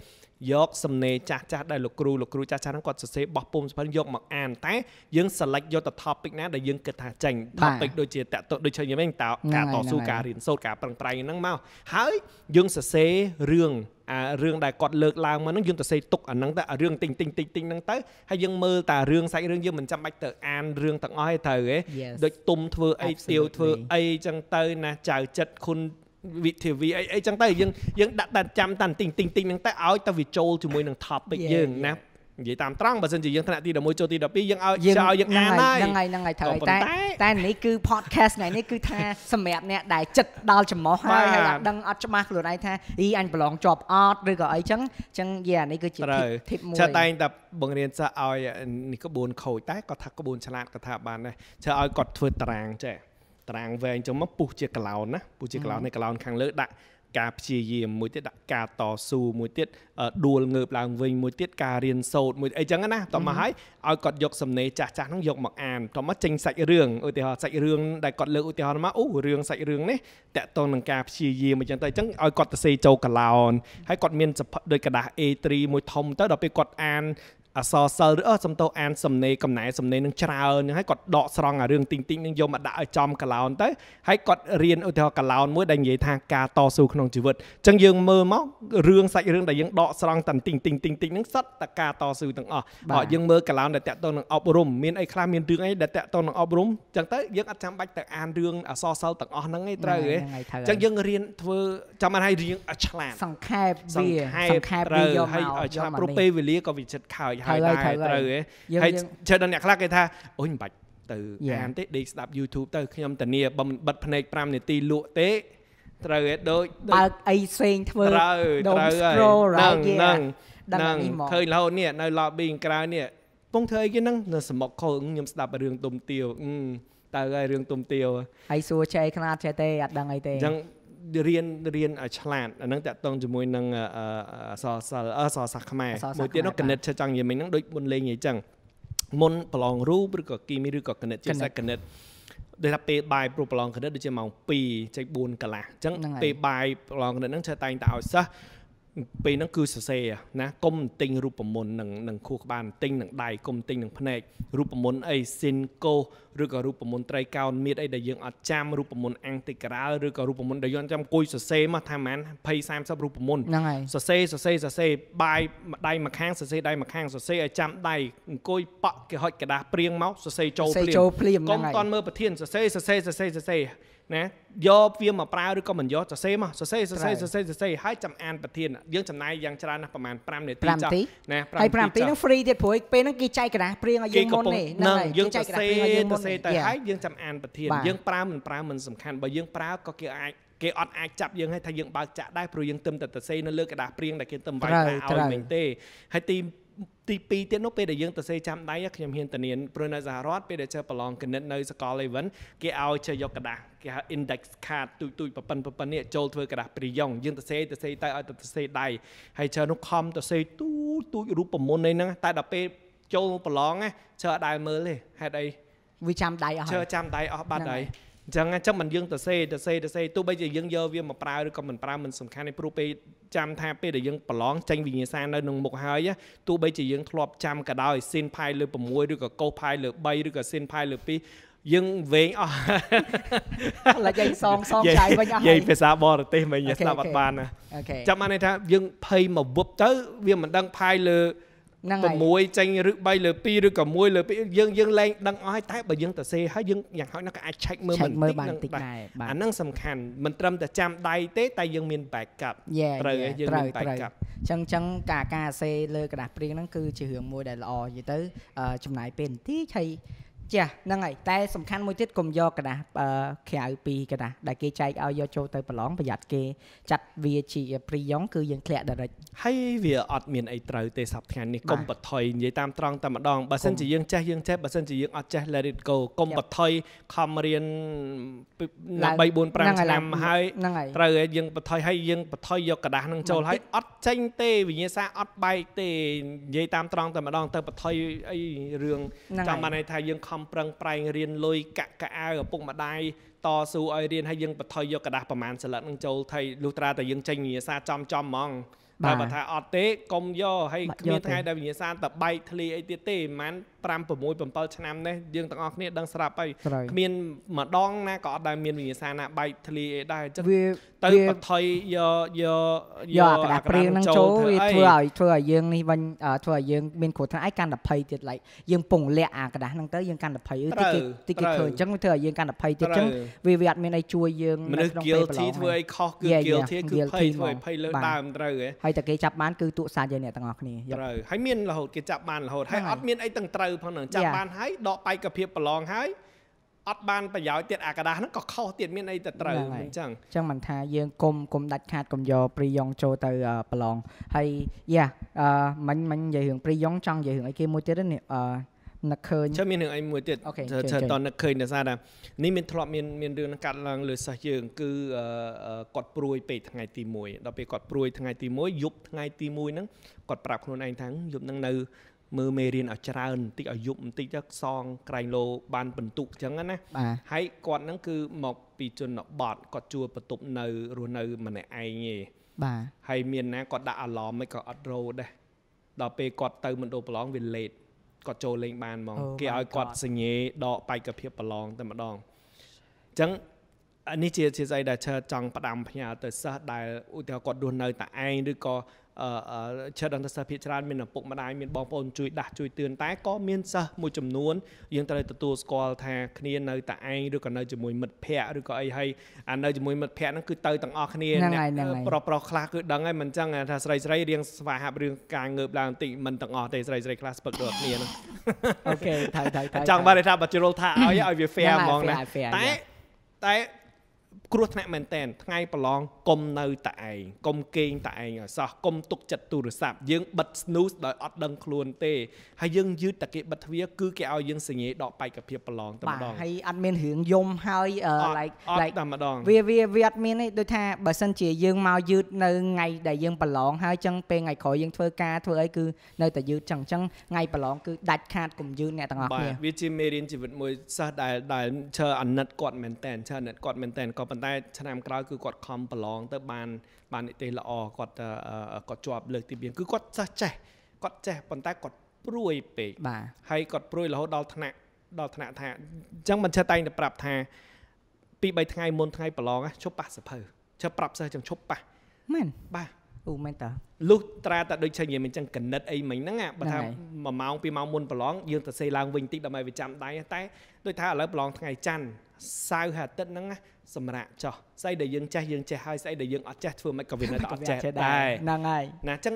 B: យកសំណេរចាស់ចាស់ដែលលោកគ្រូលោកគ្រូចាស់ចាស់ហ្នឹងគាត់សរសេរបោះពុំសៀវភៅយកមកអានតែយើង select យកទៅ topic ណាដែលយើងគិតថាចេញ topic ដូចជាតតដូចជាយ៉ាងហ្នឹងតការតស៊ូការរៀនសូត្រការប្រឹងប្រែងហ្នឹងមកហើយយើងសរសេររឿងអារឿងដែលគាត់លើកឡើងមកហ្នឹងយើងទៅសេទុកអាហ្នឹងទៅអារឿងទិញទិញទិញទិញហ្នឹងទៅហើយយើងមើលតារឿងសាច់រឿងយើងមិនចាំបាច់ទៅអានរឿងទាំងអស់ទេត្រូវទេដូចទុំធ្វើអីទៀវធ្វើអីចឹងទៅណាចៅចិត្តគុណវិធីវីអីអីចឹងទៅយើងយើងដាក់តែចាំតាន់ទីងទីងទីងហ្នឹងតែឲ្យទៅវាចូលជាមួយនឹង topic យើងណានិយាយតាមត្រង់បើសិនជាយើងថ្នាក់ទី11ចូលទី12យើងឲ្យយើងឲ្យយើងអានហើយហ្នឹងហើយហ្នឹ
A: ងហើយត្រូវតែតែនេះគឺ podcast ថ្ងៃនេះគឺ ថាសម្រាប់អ្នកដែលចិត្តដល់ចំោះហើយហើយអត់ដឹងអត់ច្បាស់ខ្លួនឯងថា
B: អីអញប្រឡងជាប់
A: អត់ឬក៏អីចឹងចឹងយានេះគឺជា tip មួយចាតែង
B: តែបង្រៀនសិស្សឲ្យនេះក្បួនខូចតែគាត់ថាក្បួនឆ្លាតគាត់ថាបានដែរចាឲ្យគាត់ធ្វើតារាងចេះតារាងវែងចឹងមកពុះជាក្លោនណាពុះជាក្លោននៃក្លោនខាងលើដាក់ការព្យាយាមមួយទៀតដាក់ការតស៊ូមួយទៀតដួលងើបឡើងវិញមួយទៀតការរៀនសូត្រមួយអីចឹងណាតោះមកហើយឲ្យគាត់យកសំណេរចាស់ចាស់ហ្នឹងយកមកអានតោះមកចេញសាច់រឿងឧទាហរណ៍សាច់រឿងដែលគាត់លើកឧទាហរណ៍មកអូរឿងសាច់រឿងនេះតកតងនឹងការព្យាយាមអីចឹងទៅអញ្ចឹងឲ្យគាត់ទៅសេចូលកឡោនហើយគាត់មានសភ័យដូចกระดาษ A3 មួយធំទៅដល់ពេលគាត់អានអសរសិលឬអឺសំតោអានសំណេរកំណែសំណេរនឹងច្រើនហ្នឹងហើយគាត់ដកស្រង់អារឿងទីងទីងនឹងយកមកដាក់ឲ្យចំកឡោនទៅហើយគាត់រៀនឧទាហរណ៍កឡោនមួយដែលនិយាយថាការតស៊ូក្នុងជីវិតអញ្ចឹងយើងមើលមករឿងសាច់រឿងដែលយើងដក ស្រង់តាំងទីងទីងទីងទីងនឹងសតតការតស៊ូទាំងអស់បើយើងមើលកឡោនដែលតាក់ទងនឹងអប់រំមានអីខ្លះមានរឿងអីដែលតាក់ទងនឹងអប់រំអញ្ចឹងទៅយើងអត់ចាំបាច់ទៅអានរឿងអសរសិលទាំងអស់ហ្នឹងឯងត្រូវទេអញ្ចឹងយើងរៀនធ្វើចាំបានឲ្យរៀងឆ្លាតសង្ខេបវាសង្ខេបវាយកមកហើយឆ្លាតព្រោះពេលវេលាក៏វិចិត្រខោចហើយដែរត្រូវហ៎ហើយជឿដល់អ្នកខ្លះគេថាអូយមិនបាច់ទៅអានទេដេកស្ដាប់ YouTube ទៅខ្ញុំតានីបំបិទភ្នែក5នាទីលក់ទេត្រូវឯដូចបើ
A: កអីផ្សេងធ្វើត្រូវត្រូវហ្នឹងហ្នឹងហ្នឹងឃើញ
B: រហូតនេះនៅ lobby ក្រៅនេះពងធ្វើអីគេហ្នឹងនៅសមុកខោខ្ញុំស្ដាប់រឿងទុំទាវតើហើយរឿងទុំទាវហើយសួរ
A: ចែកខ្នាតចេះទេអត់ដឹងអីទេអញ្ចឹង
B: រៀនរៀនឲ្យឆ្លាតអានឹងតាក់ទងជាមួយនឹងអសរសិលអសរសាស្ត្រខ្មែរមួយទៀតនោះគណិតចង់និយាយមិញហ្នឹងដូចមុនលេងនិយាយចឹងមុនប្រឡងរូបឬក៏គីមីឬក៏គណិតជាសាគណិតដែលថាពេលបាយព្រោះប្រឡងគណិតដូចជាម៉ោង2ចេញ4កន្លះអញ្ចឹងពេលបាយប្រឡងគណិតហ្នឹងឆែតែងតែឲ្យសិស្សពេលហ្នឹងគឺសរសេរណាកុំទិញរូបមន្តនឹងនឹងខួរក្បាលទិញនឹងដៃកុំទិញនឹងភ្នែករូបមន្តអីស៊ីនកោឬក៏រូបមន្តត្រីកោណមៀតអីដែលយើងអត់ចាំរូបមន្តអង្គតិការ៉ាលឬក៏រូបមន្តដែលយើងចាំគួយសរសេរមកថាម៉ាន20 30រូបមន្តសរសេរសរសេរសរសេរបាយដៃមួយខាងសរសេរដៃមួយខាងសរសេរឲ្យចាំដៃអង្គុយប៉ក់គេហុចกระดาษព្រៀងមកសរសេរចូលព្រៀងកុំតន់មើលប្រធានសរសេរសរសេរសរសេរសរសេរណាយកវាមកប្រើឬក៏មិនយកសរសេរមកសរសេរសរសេរសរសេរសរសេរហើយចាំអានប្រធានយើងចំណាយយ៉ាងច្រើនណាស់ប្រហែល5នាទីចុះណា5នាទីហើយ5នាទីហ្នឹង
A: free ទៀតព្រោះពេលហ្នឹងគេចែកកណាព្រៀងឲ្យយើងមុននេះហ្នឹងយើងចែកកណាព្រៀងឲ្យយើងមុនទៅហើយ
B: យើងចាំអានប្រធានយើងប្រើមិនប្រើមិនសំខាន់បើយើងប្រើក៏គេអាចគេអត់អាចចាប់យើងឲ្យថាយើងបើកចាក់ដែរព្រោះយើងទឹមតែសរសេរនៅលើกระดาษព្រៀងដែលគេទឹមវាយថាឲ្យមិញទេហើយទីទី2ទៀតនោះពេលដែលយើងទៅសេចាំដៃខ្ញុំហ៊ានតានានព្រោះនៅសហរដ្ឋពេលដែលជើប្រឡងគណិតនៅសកល Eleven គេឲ្យជើយកក្តាស់គេហៅ index card ទូចទូចប៉ប៉ិនប៉ប៉ិននេះចូលធ្វើក្តាស់ព្រីយ៉ងយើងទៅសេទៅសេទៅឲ្យទៅសេដៃហើយជើនោះខំទៅសេទូចទូចរូបមន្តអីហ្នឹងតែដល់ពេលចូលប្រឡងជើអត់ដើរមើលទេហេតុអី
A: វាចាំដៃអស់ជើចាំ
B: ដៃអស់បាត់ហើយអញ្ចឹងចាំមិនយើងទៅសេទៅសេទៅសេទោះបីជាយើងយកវាមកប្រើឬក៏មិនប្រើមិនសំខាន់ទេព្រោះពេលចាំថាពេលដែលយើងប្រឡងចេញវិញ្ញាសានៅក្នុងមុខហើយទោះបីជាយើងធ្លាប់ចាំក៏ដោយស៊ីនផាយលើ6ឬក៏កោសផាយលើ3ឬក៏ស៊ីនផាយលើ2យើងវែងអស់ឡើយយើងសងសងឆៃវិញអស់ហើយនិយាយភាសាបរទេសមិញស្ដាប់អត់បានណាចាំបានថា យើងភ័យមកវឹបទៅ វាមិនដឹងផាយលើ6ហ្នឹងហើយ6ចេញឬ3លើ2ឬក៏1លើ2យើងយើងលែងដឹងអស់ហើយតែបើយើងទៅសេហើយយើងយ៉ាងហោចណាស់ក៏អាច check មើលបន្តិចដែរអាហ្នឹងសំខាន់មិនត្រឹមតែចាំដៃទេតែយើងមាន backup ត្រូវយើងមាន backup
A: អញ្ចឹងអញ្ចឹងការការសេលើกระดาษព្រៀងហ្នឹងគឺជារឿងមួយដែលល្អនិយាយទៅចំណាយពេលបន្តិចហើយចាហ្នឹងហើយតែសំខាន់មួយទៀតកុំយកกระดาษក្រៅពីกระดาษដែលគេចែកឲ្យយកចូលទៅប្រឡងប្រយ័ត្នគេចាត់វាជា pre young គឺយើងធ្លាក់
B: direct ហើយវាអត់មានអីត្រូវទេសប្តាហ៍នេះកុំបថុយនិយាយតាមត្រង់តែម្ដងបើសិនជាយើងចេះយើងចេះបើសិនជាយើងអត់ចេះ let it go កុំបថុយខំរៀន3 4 5ឆ្នាំហើយត្រូវហើយយើងបថុយហើយយើងបថុយយកกระดาษនឹងចូលហើយអត់ចេញទេវិញ្ញាសាអត់បែកទេនិយាយតាមត្រង់តែម្ដងទៅបថុយអីរឿងចាំបានន័យថាយើងខំប្រឹងប្រែងរៀនលុយកាក់កាអាវឪពុកម្ដាយតស៊ូឲ្យរៀនហើយយើងបន្ថយយកกระดาษប្រមាណសិលឹកនឹងចូលថៃលុះត្រាតែយើងចេញវិញ្ញាសាចំចំហ្មងបើបើថាអត់ទេកុំយកហើយគ្មានថ្ងៃដែលវិញ្ញាសាទៅបែកធ្លីអីទៀតទេមិន5 6 7ឆ្នាំនេះយើងទាំងអស់គ្នាដឹងស្រាប់ហើយគ្មានម្ដងណាក៏អត់ដែលមានវិញ្ញាសាណាបែកធ្លាយអីដែរអញ្ចឹងទៅបថុយយកយកយកអាក្តារព្រៀងហ្នឹងចូលវាធ្វើឲ្យ
A: ធ្វើឲ្យយើងនេះវិញធ្វើឲ្យយើងមានគ្រោះថ្នាក់ឯកាន់តែភ័យទៀតឡែកយើងពងលាក់អាក្តារហ្នឹងទៅយើងកាន់តែភ័យតិចតិចគេឃើញអញ្ចឹងវាធ្វើឲ្យយើងកាន់តែភ័យទៀតអញ្ចឹងវាវាអត់មានអីជួយយើងនៅក្នុងពេលប្រឡងធ្វើឲ្យខុសគឺ guilty គឺភ័យធ្វើឲ្យភ័យលើដើមត្រូវហ៎ហើយតែគេចាប់បានគឺទូកសាច់យើងអ្នកទាំងអស់គ្នាត្
B: រូវហើយមានរហូតគេចាប់បានរហូតហើយអត់មានអីទាំងត្រូវផងនឹងចាប់បានហើយដកបែកភាពប្រឡងហើយអត់បានប្រយោជន៍ទៀតអាกระดาษហ្នឹងក៏ខុសទៀតមានអីទៅត្រូវអញ្ចឹង
A: អញ្ចឹងមិនថាយើងគុំគុំដាច់ខាតកុំយកព្រីយ៉ងចូលទៅប្រឡងហើយយ៉ាអឺមិញមិញនិយាយរឿងព្រីយ៉ងចង់និយាយរឿងអីគេមួយទៀតនេះអឺនឹកឃើញចាំម
B: ានរឿងអីមួយទៀតថាតនឹកឃើញដោយសារថានេះមានធ្លាប់មានមានរឿងនឹងកាត់ឡើងលើសិស្សយើងគឺគាត់ព្រួយ ពេកថ្ងៃទី1ដល់ពេលគាត់ព្រួយថ្ងៃទី1យប់ថ្ងៃទី1ហ្នឹងគាត់ប្រាប់ខ្លួនឯងថាយប់ហ្នឹងនៅមើលមេរៀនឲ្យច្រើនបន្តិចឲ្យយប់បន្តិចទៅសងក្រែងលោបានបន្ទុកអញ្ចឹងណាហើយគាត់ហ្នឹងគឺមក ពីជនបទគាត់ជួលបន្ទប់នៅរស់នៅម្នាក់ឯងឯងបាទហើយមានណាគាត់ដាក់អាឡមមិនក៏អត់រោដែរដល់ពេលគាត់ទៅមណ្ឌលប្រឡងវាលេតគាត់ចូលលេងបានហ្មងគេឲ្យគាត់សញ្ញេដកបែកភាពប្រឡងតែម្ដងអញ្ចឹងអានេះជាជាស្អីដែលឆើចង់ផ្ដាំផ្ញើទៅសិស្សដែលឧទាហរណ៍គាត់រស់នៅតែឯងឬក៏ចិត្តអន្តរសាភិច្រើនមានឪពុកម្ដាយមានបងប្អូនជួយដាស់ជួយទឿនតែក៏មានសិស្សមួយចំនួនយើងត្រូវទទួលស្គាល់ថាគ្នានៅតែឯងឬក៏នៅជាមួយមិត្តភ័ក្តិឬក៏អីហើយអានៅជាមួយមិត្តភ័ក្តិហ្នឹងគឺទៅទាំងអស់គ្នាប្រុសប្រុសខ្លះគឺដឹងហើយមិនចឹងថាស្រីស្រីរៀងស្វាហាប់រឿងការងើបឡើងបន្តិចមិនទាំងអស់ទេស្រីស្រីខ្លះស្ពឹកដូចគ្នាហ្នឹងអូខេថៃថៃថៃចង់បានថាបើជ្រុលថាឲ្យឲ្យវា fair ហ្មងណាតែតែគ្រោះថ្នាក់មែនតែនថ្ងៃប្រឡងកុំនៅតែឯងកុំគេងតែឯងឲ្យសោះកុំទុកចិត្តទូរស័ព្ទយើងបិទ snooze ដោយអត់ដឹងខ្លួនទេហើយយើងយឺតតែគេបិទទ្វារគឺគេឲ្យយើងសង្ញេដកបែកភាពប្រឡងតែម្ដងបាទហើយ
A: អត់មានរឿងយំហើយ like like តែម្ដងវាវាវាអត់មានទេដូចថាបើសិនជាយើងមកយឺតនៅថ្ងៃដែលយើងប្រឡងហើយចឹងពេលថ្ងៃក្រោយយើងធ្វើការធ្វើអីគឺនៅតែយឺតចឹងចឹងថ្ងៃប្រឡងគឺដាច់ខាតកុំយឺតអ្នកទាំងអស់គ្នាបាទ
B: វាជាមេរៀនជីវិតមួយសិស្សដែលដែលឈើអាណិតគាត់មែនតែនឈើអាណិតគាត់មែនតែនក៏ប៉ុន្តែតែឆ្នាំក្រោយគឺគាត់ខំប្រឡងទៅបាន បាននិទេសល្អគាត់គាត់ជាប់ លើកទី2គឺគាត់ចេះចេះគាត់ចេះប៉ុន្តែគាត់ព្រួយពេកបាទហើយគាត់ព្រួយរហូតដល់ថ្នាក់ដល់ថ្នាក់ថាអញ្ចឹងមិនចេះតែងទៅប្រាប់ថា ពី3ថ្ងៃមុនថ្ងៃប្រឡងឈប់ប៉ះសភៅចេះប្រាប់សិស្សចឹងឈប់ប៉ះមែនបាទអូមែនតើលុះត្រាតែដូចឆេញនិយាយមិនចឹងកណិតអីមិញហ្នឹងបើថា1ម៉ោង2ម៉ោងមុនប្រឡងយើងទៅសេឡើងវិញតិចដើម្បីវាចាំដៃតែដូចថាឥឡូវប្រឡងថ្ងៃច័ន្ទសៅរ៍អាទិត្យហ្នឹងសម្រាប់ចោះស្អីដែលយើងចេះយើងចេះហើយស្អីដែលយើងអត់ចេះធ្វើមិនក៏វានៅតែអត់ចេះដែរហ្នឹងហើយណាចឹង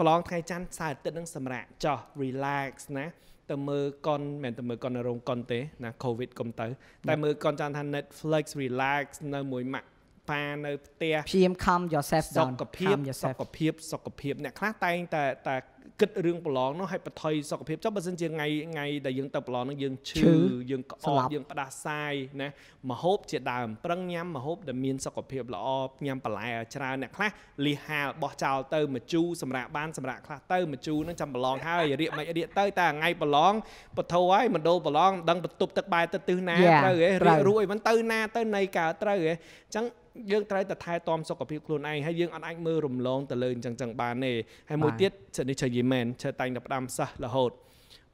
B: ប្រឡងថ្ងៃច័ន្ទសៅរ៍អាទិត្យហ្នឹងសម្រាប់ចោះ relax ណាទៅមើលកុនមិនទៅមើលកុននៅរោងកុនទេ ណា covid កុំទៅតែមើលកុនចាំថា Netflix relax នៅមួយម៉ាក់ប៉ានៅផ្ទះព
A: ្យាយាម calm yourself down សុខភាព
B: សុខភាពសុខភាពអ្នកខ្លះតែងតែតែគិតរឿងប្រឡងនោះឲ្យបន្ថយសុខភាពចុះបើសិនជាថ្ងៃថ្ងៃដែលយើងទៅប្រឡងនោះយើងឈឺយើងក្អកយើងផ្ដាសាយណាមហូបជាដើមប្រឹងញ៉ាំមហូបដែលមានសុខភាពល្អញ៉ាំបន្លែឲ្យច្រើនអ្នកខ្លះលីហាលបោះចោលទៅមជូរសម្រាប់បានសម្រាប់ខ្លះទៅមជូរនឹងចាំប្រឡងហើយរៀកមិនរៀកទៅតែថ្ងៃប្រឡងបធោឲ្យមណ្ឌលប្រឡងដឹងបន្ទប់ទឹកបែរទៅទិសណាត្រូវហ៎រៀករួចមិនទៅណាទៅនៃកើតត្រូវហ៎អញ្ចឹងយើងត្រូវតែថែទាំសុខភាពខ្លួនឯងហើយយើងអត់អាចមើលរំលងទៅលើអញ្ចឹងចឹងបានទេហើយមួយទៀតសិននេះជើយីមែនឈើតែងតែផ្ដាំសះរហូត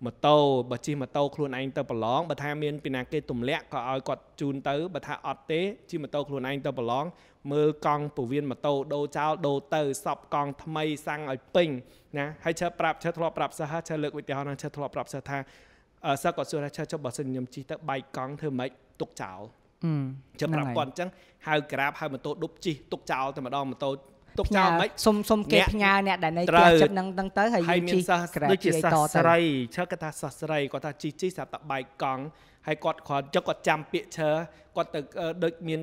B: ម៉ូតូបើជិះម៉ូតូខ្លួនឯងទៅ ប្រឡងបើថាមានពីណាគេទម្លាក់ក៏ឲ្យគាត់ជូនទៅបើថាអត់ទេជិះម៉ូតូខ្លួនឯងទៅប្រឡងមើលកង់ពវៀនម៉ូតូដូរចោលដូរទៅសពកង់ថ្មីសាំងឲ្យពេញណាហើយឈើប្រាប់ឈើធ្លាប់ប្រាប់សិស្សឈើលើកឧទាហរណ៍ណាឈើធ្លាប់ប្រាប់សិស្សថាសិស្សគាត់សួរថាឈើចុះបើសិនខ្ញុំជិះទៅបែកកង់ធ្វើម៉េចទុកចោលចាំប្រាប់គាត់អញ្ចឹងហៅក្រាបហៅម៉ូតូដប់ជីទុកចោលតែម្ដងម៉ូតូទុកចោលមិនសុំសុំគេផ្ញើអ្នកដែលនៅផ្ទះចិត្តនឹងហ្នឹងទៅហើយយើងជីក្រាបដូចជាសាស្រីឈើគាត់ថាសាស្រីគាត់ថាជីជីស្រាប់តែបែកកង់ហើយគាត់គ្រាន់ចឹកគាត់ចាំពាក្យឈើគាត់ទៅដូចមាន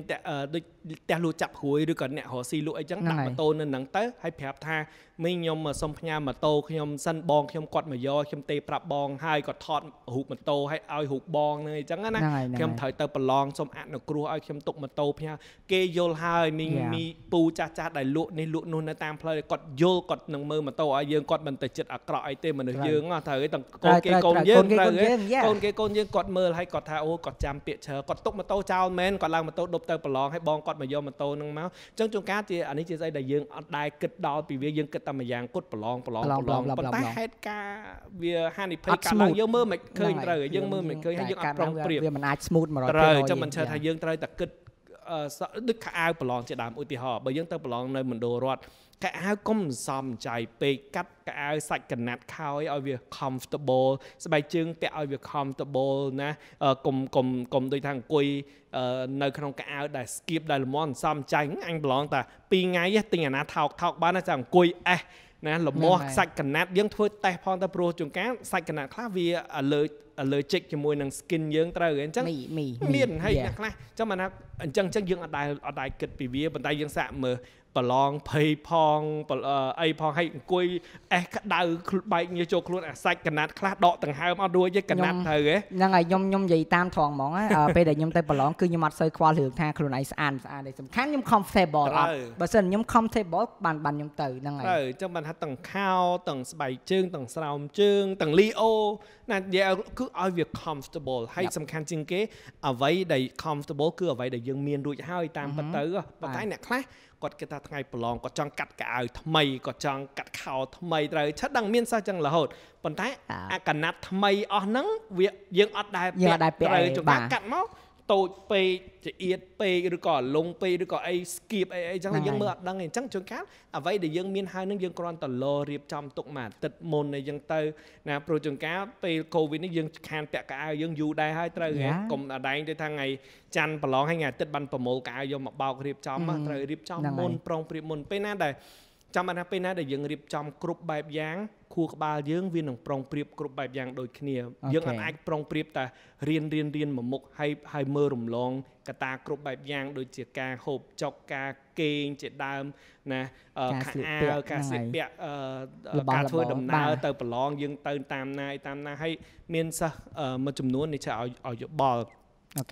B: ដូចផ្ទះលូចាប់ព្រួយឬក៏អ្នករស់ស៊ីលក់អីចឹងដាក់ម៉ូតូនៅហ្នឹងទៅហើយប្រាប់ថាមីងខ្ញុំសុំផ្ញើម៉ូតូខ្ញុំសិនបងខ្ញុំគាត់មកយកខ្ញុំទេប្រាប់បងហើយគាត់ថតរូបម៉ូតូឲ្យឲ្យរូបបងហ្នឹងអីចឹងណាខ្ញុំត្រូវទៅប្រឡងសុំអនុគ្រោះឲ្យខ្ញុំទុកម៉ូតូផ្ញើគេយល់ហើយមីងមីពូចាស់ចាស់ដែលលក់នេះលក់នោះនៅតាមផ្លូវគាត់យល់គាត់នឹងមើលម៉ូតូឲ្យយើងគាត់មិនទៅចិត្តអាក្រក់អីទេមនុស្សយើងត្រូវឲ្យទាំងកូនគេកូនយើងត្រូវកូនគេកូនយើងគាត់មើលហើយគាត់ថាអូគាត់ចាំពាក្យច្រើនគាត់ទុកម៉ូតូចោលោនមែនគាត់ឡើងម៉ូតូដប់ទៅប្រឡងហើយបងគាត់មកយកម៉ូតូនឹងមកអញ្ចឹងជួនកាលជាអានេះជាស្អីដែលយើងអត់ដែរគិតដល់ពីវាយើងគិតតែម្យ៉ាងគត់ប្រឡងប្រឡងប្រឡងប៉ុន្តែហេតុការវាហានិភ័យកើតឡើងយើងមើលមិនឃើញត្រូវយើងមើលមិនឃើញហើយយើងអត់ប្រុងប្រៀបវាមិនអា
A: ច smooth 100%ត្រូវចាំមិនឈើថា
B: យើងត្រូវតែគិតដូចខោអាវប្រឡងជាដើមឧទាហរណ៍បើយើងទៅប្រឡងនៅមណ្ឌលរដ្ឋកៅអៅកុំសំចៃពេកកាត់កៅអៅសាច់កណាត់ខោយឲ្យវា comfortable ស្បែកជើងពាក់ឲ្យវា comfortable ណាកុំកុំកុំដូចថាអង្គុយនៅក្នុងកៅអៅដែល skip ដែលល្មមសំចៃអញប្រឡងតា2ថ្ងៃទិញអាណាថោកថោកបានតែអង្គុយអេះណាលមាស់ខ្សាច់កណាត់យើងធ្វើតេស្តផងទៅព្រោះជួនកាលខ្សាច់កណាត់ខ្លះវាលើអលើជិកជាមួយនឹង skin យើងត្រូវអញ្ចឹងមានហើយអ្នកខ្លះចាំមកណាអញ្ចឹងអញ្ចឹងយើងអត់ដែលអត់ដែលគិតពីវាប៉ុន្តែយើងសាកមើលប្រឡងភ័យផងអីផងហើយអង្គុយអេះក្តៅបែកងារចូលខ្លួនអាសាច់កណាត់ខ្លះដកដង្ហើមអត់រួចទេកណាត់ទៅហ
A: ្នឹងហើយខ្ញុំខ្ញុំនិយាយតាមត្រង់ហ្មងពេលដែលខ្ញុំទៅប្រឡងគឺខ្ញុំអត់សូវខ្វល់រឿងថាខ្លួនឯងស្អាតស្អាតទេសំខាន់ខ្ញុំ comfortable អត់បើសិនខ្ញុំ comfortable បានបានខ្ញុំទៅហ្នឹងហើយទៅអ
B: ញ្ចឹងបានថាទាំងខោទាំងស្បែកជើងទាំងស្រោមជើងទាំងលីអូណានិយាយគឺឲ្យវា comfortable ហើយសំខាន់ជាងគេ អ្វីដែល comfortable គឺអ្វីដែលយើងមានរួចហើយតាមពិតទៅប៉ុន្តែអ្នកខ្លះគាត់គិតថាថ្ងៃប្រឡងគាត់ចង់កាត់កៅអៅថ្មីគាត់ចង់កាត់ខោ ថ្មីត្រូវឆិតដឹងមានសិស្សចឹងរហូតប៉ុន្តែអាកណាត់ថ្មី អស់ហ្នឹងវាយើងអត់ដែរពាក់ត្រូវចង្កាត់កាត់មកតូចពេកចៀតពេកឬក៏លងពេកឬក៏អីស្គៀបអីអីចឹងយើងមើលអត់ដឹងទេអញ្ចឹងជួនកាលអ្វីដែលយើងមានហើយនឹងយើងគ្រាន់តែលរៀបចំទុកមួយអាទិត្យមុនអីចឹងទៅណាព្រោះជួនកាលពេល Covid នេះយើងខានពាក់កៅអៅយើងយូរដែរហើយត្រូវហ៎កុំដដែងទៅថាថ្ងៃច័ន្ទប្រឡងហើយថ្ងៃអាទិត្យបានប្រមូលកៅអៅយកមកបោករៀបចំត្រូវរៀបចំមុនប្រុងព្រៀបមុនពេលណាដែលចាំអាណាពេលណាដែលយើងរៀបចំគ្រប់បែបយ៉ាងខួរក្បាលយើងវានឹងប្រុងប្រៀបគ្រប់បែបយ៉ាងដូចគ្នាយើងអាចប្រុងប្រៀបតែរៀនរៀនរៀនមួយមុខហើយហើយមើលរំលងកតាគ្រប់បែបយ៉ាងដូចជាការហូបចុកការគេងជាដើមណាខោអាវការស្លៀកពាក់ការធ្វើដំណើរទៅប្រឡងយើងទៅតាមណាយតាមណាហើយមានសិស្សមួយចំនួននេះចាឲ្យយោបល់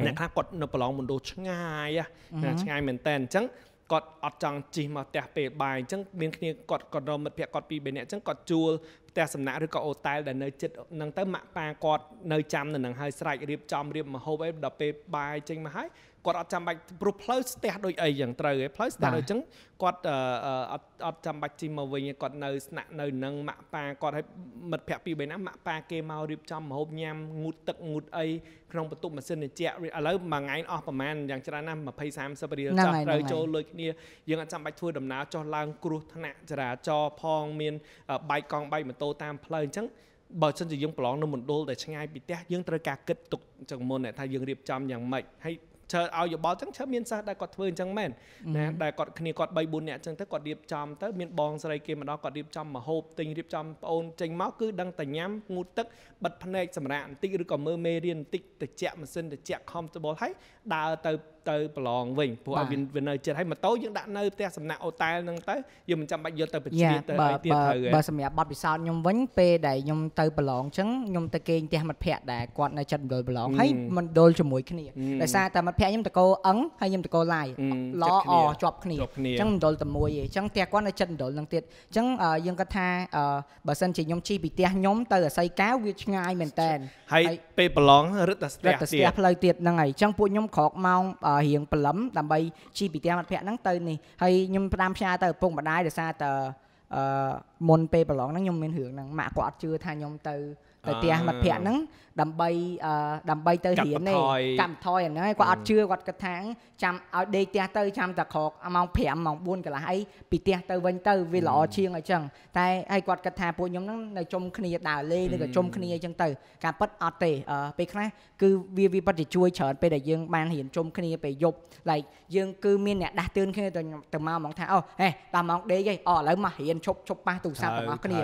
B: អ្នកខ្លះគាត់នៅប្រឡងមណ្ឌលឆ្ងាយណាឆ្ងាយមែនតើអញ្ចឹងគាត់អត់ចង់ជិះមកផ្ទះពេលបាយអញ្ចឹងមានគ្នាគាត់គាត់រមមិត្តភក្តិគាត់ពីរបីនាក់អញ្ចឹងគាត់ជួលផ្ទះសំណាក់ឬក៏អូតែលដែលនៅចិត្តនឹងទៅម៉ាក់ប៉ាគាត់នៅចាំនៅនឹងហើយស្រេចរៀបចំរៀបមហូបអីដល់ពេលបាយចេញមកហើយគាត់អត់ចាំបាច់ព្រោះផ្លូវស្ទះដូចអីចឹងត្រូវឯងផ្លូវស្ទះដូចចឹងគាត់អត់អត់ចាំបាច់ជិះមកវិញគាត់នៅស្នាក់នៅនឹងម៉ាក់ប៉ាគាត់ឲ្យមិត្តភ័ក្តិពីរបីណាម៉ាក់ប៉ាគេមករៀបចំម្ហូបញ៉ាំងូតទឹកងូតអីក្នុងបន្ទប់ម៉ាស៊ីនត្រជាក់ឥឡូវមួយថ្ងៃអស់ប្រហែលយ៉ាងច្រើនណាស់20 30រៀលចោះត្រូវចូលលុយគ្នាយើងអត់ចាំបាច់ធ្វើដំណើរចុះឡើងគ្រោះថ្នាក់ចរាចរណ៍ផងមានបាយកង់បាយម៉ូតូតាមផ្លូវអញ្ចឹងបើសិនជាយើងប្រឡងនៅមណ្ឌលដែលឆ្ងាយពីផ្ទះយើងត្រូវការគិតទុកចឹងមុនថាយើងរៀបចំយ៉ាងម៉េចហើយឈើឲ្យយោបល់ចឹងឈើមានសិស្សដែលគាត់ធ្វើអញ្ចឹងមែនណាដែលគាត់គ្នាគាត់3 4នាក់ចឹងទៅគាត់រៀបចំទៅមានបងស្រីគេម្ដងគាត់រៀបចំម្ហូបទិញរៀបចំប្អូនចេញមកគឺដឹងតែញ៉ាំងូតទឹក បិទភ្នែកសម្រាកបន្តិចឬក៏មើលមេរៀនបន្តិចតិចម៉ាស៊ីនតិច comfortable ហើយដើរទៅទៅប្រឡងវិញព្រោះឲ្យវានៅចិត្តហើយម៉ូតូយើងដាក់នៅផ្ទះសំណាក់អូតែលហ្នឹងទៅយើងមិនចាំបាច់យកទៅបញ្ជាទៅឲ្យទៀតទៅបើសម្
A: រាប់បទពិសោធន៍ខ្ញុំវិញពេលដែលខ្ញុំទៅប្រឡងអញ្ចឹងខ្ញុំទៅគេងផ្ទះមិត្តភ័ក្តិដែលគាត់នៅចិត្តមណ្ឌលប្រឡងហើយមណ្ឌលជាមួយគ្នាដោយសារតែមិត្តភ័ក្តិខ្ញុំតកោអឹងហើយខ្ញុំតកោឡាយល្អជាប់គ្នាអញ្ចឹងមណ្ឌលតែមួយឯងអញ្ចឹងផ្ទះគាត់នៅចិត្តមណ្ឌលហ្នឹងទៀតអញ្ចឹងយើងគាត់ថាបើសិនជាខ្ញុំជិះពីផ្ទះខ្ញុំទៅអាស័យកាវវាឆ្ងាយមែនតើ
B: ហើយពេលប្រឡងរឹតតែស្ទះទៀតផ្
A: លូវទៀតហ្នឹងហើយអញ្ចឹងពួកខ្ញុំក្រោកម៉ោងរៀងព្រលឹមដើម្បីជីពីផ្ទះមិត្តភ័ក្ដិហ្នឹងទៅនេះហើយខ្ញុំផ្ដាំផ្ញើទៅឪពុកម្ដាយដោយសារតែអឺមុនពេលប្រឡងហ្នឹងខ្ញុំមានរឿងហ្នឹងម៉ាក់គាត់អត់ជឿថាខ្ញុំទៅទៅផ្ទះមិត្តភ័ក្ដិហ្នឹងដើម្បីដើម្បីទៅរៀនទេកម្មថយអាហ្នឹងគាត់អត់ជឿគាត់គិតថាចាំឲ្យដេកផ្ទះទៅចាំតែក្រកម៉ោង5ម៉ោង4កន្លះអីពីផ្ទះទៅវិញទៅវាល្អជាងអញ្ចឹងតែហើយគាត់គិតថាពួកខ្ញុំហ្នឹងនៅជុំគ្នាដើរលេងឬក៏ជុំគ្នាអញ្ចឹងទៅ ការប៉ັດអត់ទេពេលខ្លះគឺវាវាប៉ັດជួយច្រើនពេលដែលយើងបានរៀនជុំគ្នាពេលយប់ like យើងគឺមានអ្នកដាស់តឿនគ្នាទៅទៅមកហ្មងថាអូហេដល់ម៉ោងដេកហីអូឥឡូវមករៀនឈប់ឈប់ប៉ះទូរស័ព្ទរបស់គ្នា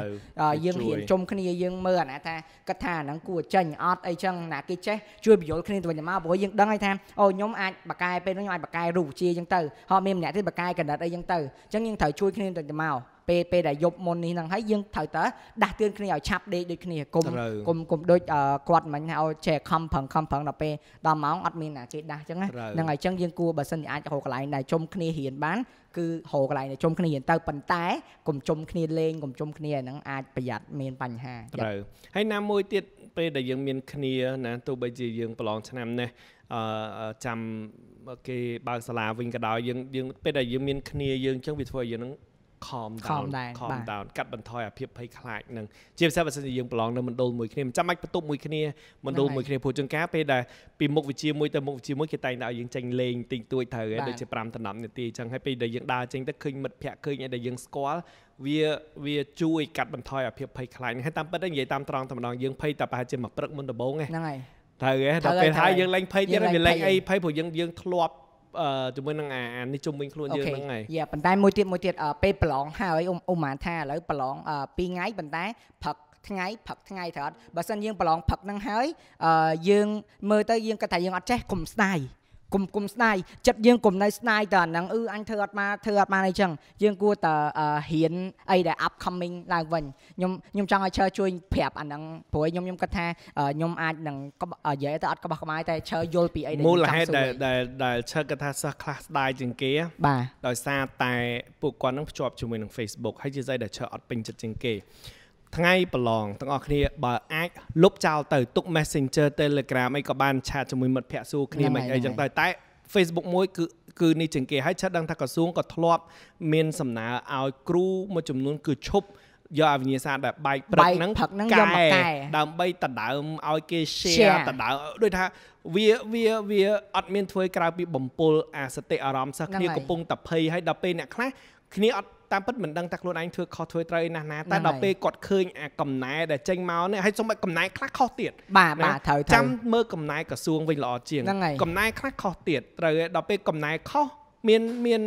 A: យើងរៀនជុំគ្នាយើងមើលអាណាថាគិតថាអាហ្នឹងគួរចេញអត់អីចឹងណាគេចេះជួយបញ្យល់គ្នាទៅវិញទៅមកព្រោះយើងដឹងហើយថាអូខ្ញុំអាចបកែពេលខ្ញុំអាចបកែរូបវិជាចឹងទៅហត់មានម្នាក់ទៀតបកែកណិតអីចឹងទៅអញ្ចឹងយើងត្រូវជួយគ្នាទៅវិញទៅមកពេលពេលដែលយប់មុននេះហ្នឹងហើយយើងត្រូវតើដាស់តឿនគ្នាឲ្យឆាប់ដេកដូចគ្នាគុំគុំគុំដូចគាត់មិញឲ្យចេះខំប្រឹងខំប្រឹងដល់ពេល10ម៉ោងអត់មានណាគេដាស់អញ្ចឹងហ្នឹងហើយអញ្ចឹងយើងគួរបើសិនជាអាចរកកន្លែងដែលជុំគ្នារៀនបានគឺហៅកន្លែងជុំគ្នាទៅប៉ុន្តែកុំជុំគ្នាលេងកុំជុំគ្នាហ្នឹងអាចប្រយ័ត្នមានបញ្ហាត្រូ
B: វហើយណាមួយទៀតពេលដែលយើងមានគ្នាណាទោះបីជាយើងប្រឡងឆ្នាំនេះអឺចាំគេបើកសាលាវិញក៏ដោយយើងយើងពេលដែលយើងមានគ្នាយើងអញ្ចឹងវាធ្វើឲ្យយើងនឹង calm down calm down កាត់បន្ថយអាភាពភ័យខ្លាចនឹងជាពិសេសបើសិនជាយើងប្រឡងនៅមណ្ឌលមួយគ្នាមិនចាំបាច់បន្ទប់មួយគ្នាមណ្ឌលមួយគ្នាព្រោះជួនកាលពេលដែលពីមុខវិជ្ជាមួយទៅមុខវិជ្ជាមួយគេតែងតែឲ្យយើងចេញលេងទិញទួចត្រូវឯងដូចជា5ដំណាប់នាទីអញ្ចឹងហើយពេលដែលយើងដើរចេញទៅឃើញមិត្តភ័ក្តិឃើញឯដែលយើងស្គាល់វាវាជួយកាត់បន្ថយអាភាពភ័យខ្លាចហើយតាមពិតនិយាយតាមត្រង់តែម្ដងយើងភ័យតែប្រហែលជាមួយព្រឹកមុនដំបូងហ្នឹងហើយត្រូវទេដល់ពេលហើយយើងឡើងភ័យទៀតវាឡើងអីភ័យព្រោះយើងយើងធ្លាប់ជាមួយនឹងអាអានេះជុំវិញខ្លួនយើងហ្នឹងហើយយ
A: ៉ាប៉ុន្តែមួយទៀតមួយទៀតពេលប្រឡងហើយអ៊ុំម៉ានថាឥឡូវប្រឡង2ថ្ងៃប៉ុន្តែព្រឹកថ្ងៃផឹកថ្ងៃត្រត់បើសិនយើងប្រឡងផឹកនឹងហើយ យើងមើលទៅយើងគិតថាយើងអត់ចេះគុំស្ដាយកុំកុំស្ដាយចិត្តយើងកុំនៅស្ដាយទៅអាហ្នឹងអឺអញធ្វើអត់មកធ្វើអត់មកអីចឹងយើងគួរតែហ៊ានអីដែល upcoming ឡើងវិញខ្ញុំខ្ញុំចង់ឲ្យឈើជួយប្រាប់អាហ្នឹងព្រោះខ្ញុំខ្ញុំគិតថាខ្ញុំអាចនឹងនិយាយទៅអត់ក្បោះក្បាយតែឈើយល់ពីអីដែលមូលហេតុដែល
B: ដែលដែលឈើគិតថាសិស្សខ្លះស្ដាយជាងគេបាទដោយសារតែពួកគាត់នឹងភ្ជាប់ជាមួយនឹង Facebook ហើយជាស្អីដែលឈើអត់ពេញចិត្តជាងគេថ្ងៃប្រឡងទាំងអស់គ្នាបើអាចលុបចោលទៅទុក Messenger Telegram អីក៏បានឆាតជាមួយមិត្តភ័ក្តិសួរគ្នា មិនអីចឹងទៅតែ Facebook មួយគឺគឺនេះជាងគេហើយឆាតដឹងថាក្រសួងក៏ធ្លាប់មានសំណើឲ្យគ្រូមួយចំនួនគឺឈប់យកអវិញ្ញាសាដែលបែកព្រឹកហ្នឹងកែដើម្បីដដើមឲ្យគេ share ដដើមដូចថាវាវាវាអត់មានធ្វើក្រៅពីបំពុលអាសតិអារម្មណ៍សិស្សគ្នាកំពុងតែភ័យហើយដល់ពេលអ្នកខ្លះគ្នាអត់តាមពិតមិនដឹងថាខ្លួនឯងធ្វើខុសធ្វើត្រូវណាស់ណាតែដល់ពេលគាត់ឃើញអាកំណែដែលចេញមកនេះហើយសូម្បីកំណែខ្លះខុសទៀតបាទបាទត្រូវចាំមើលកំណែក្រសួងវិញល្អជាងកំណែខ្លះខុសទៀតត្រូវដល់ពេលកំណែខុសមានមាន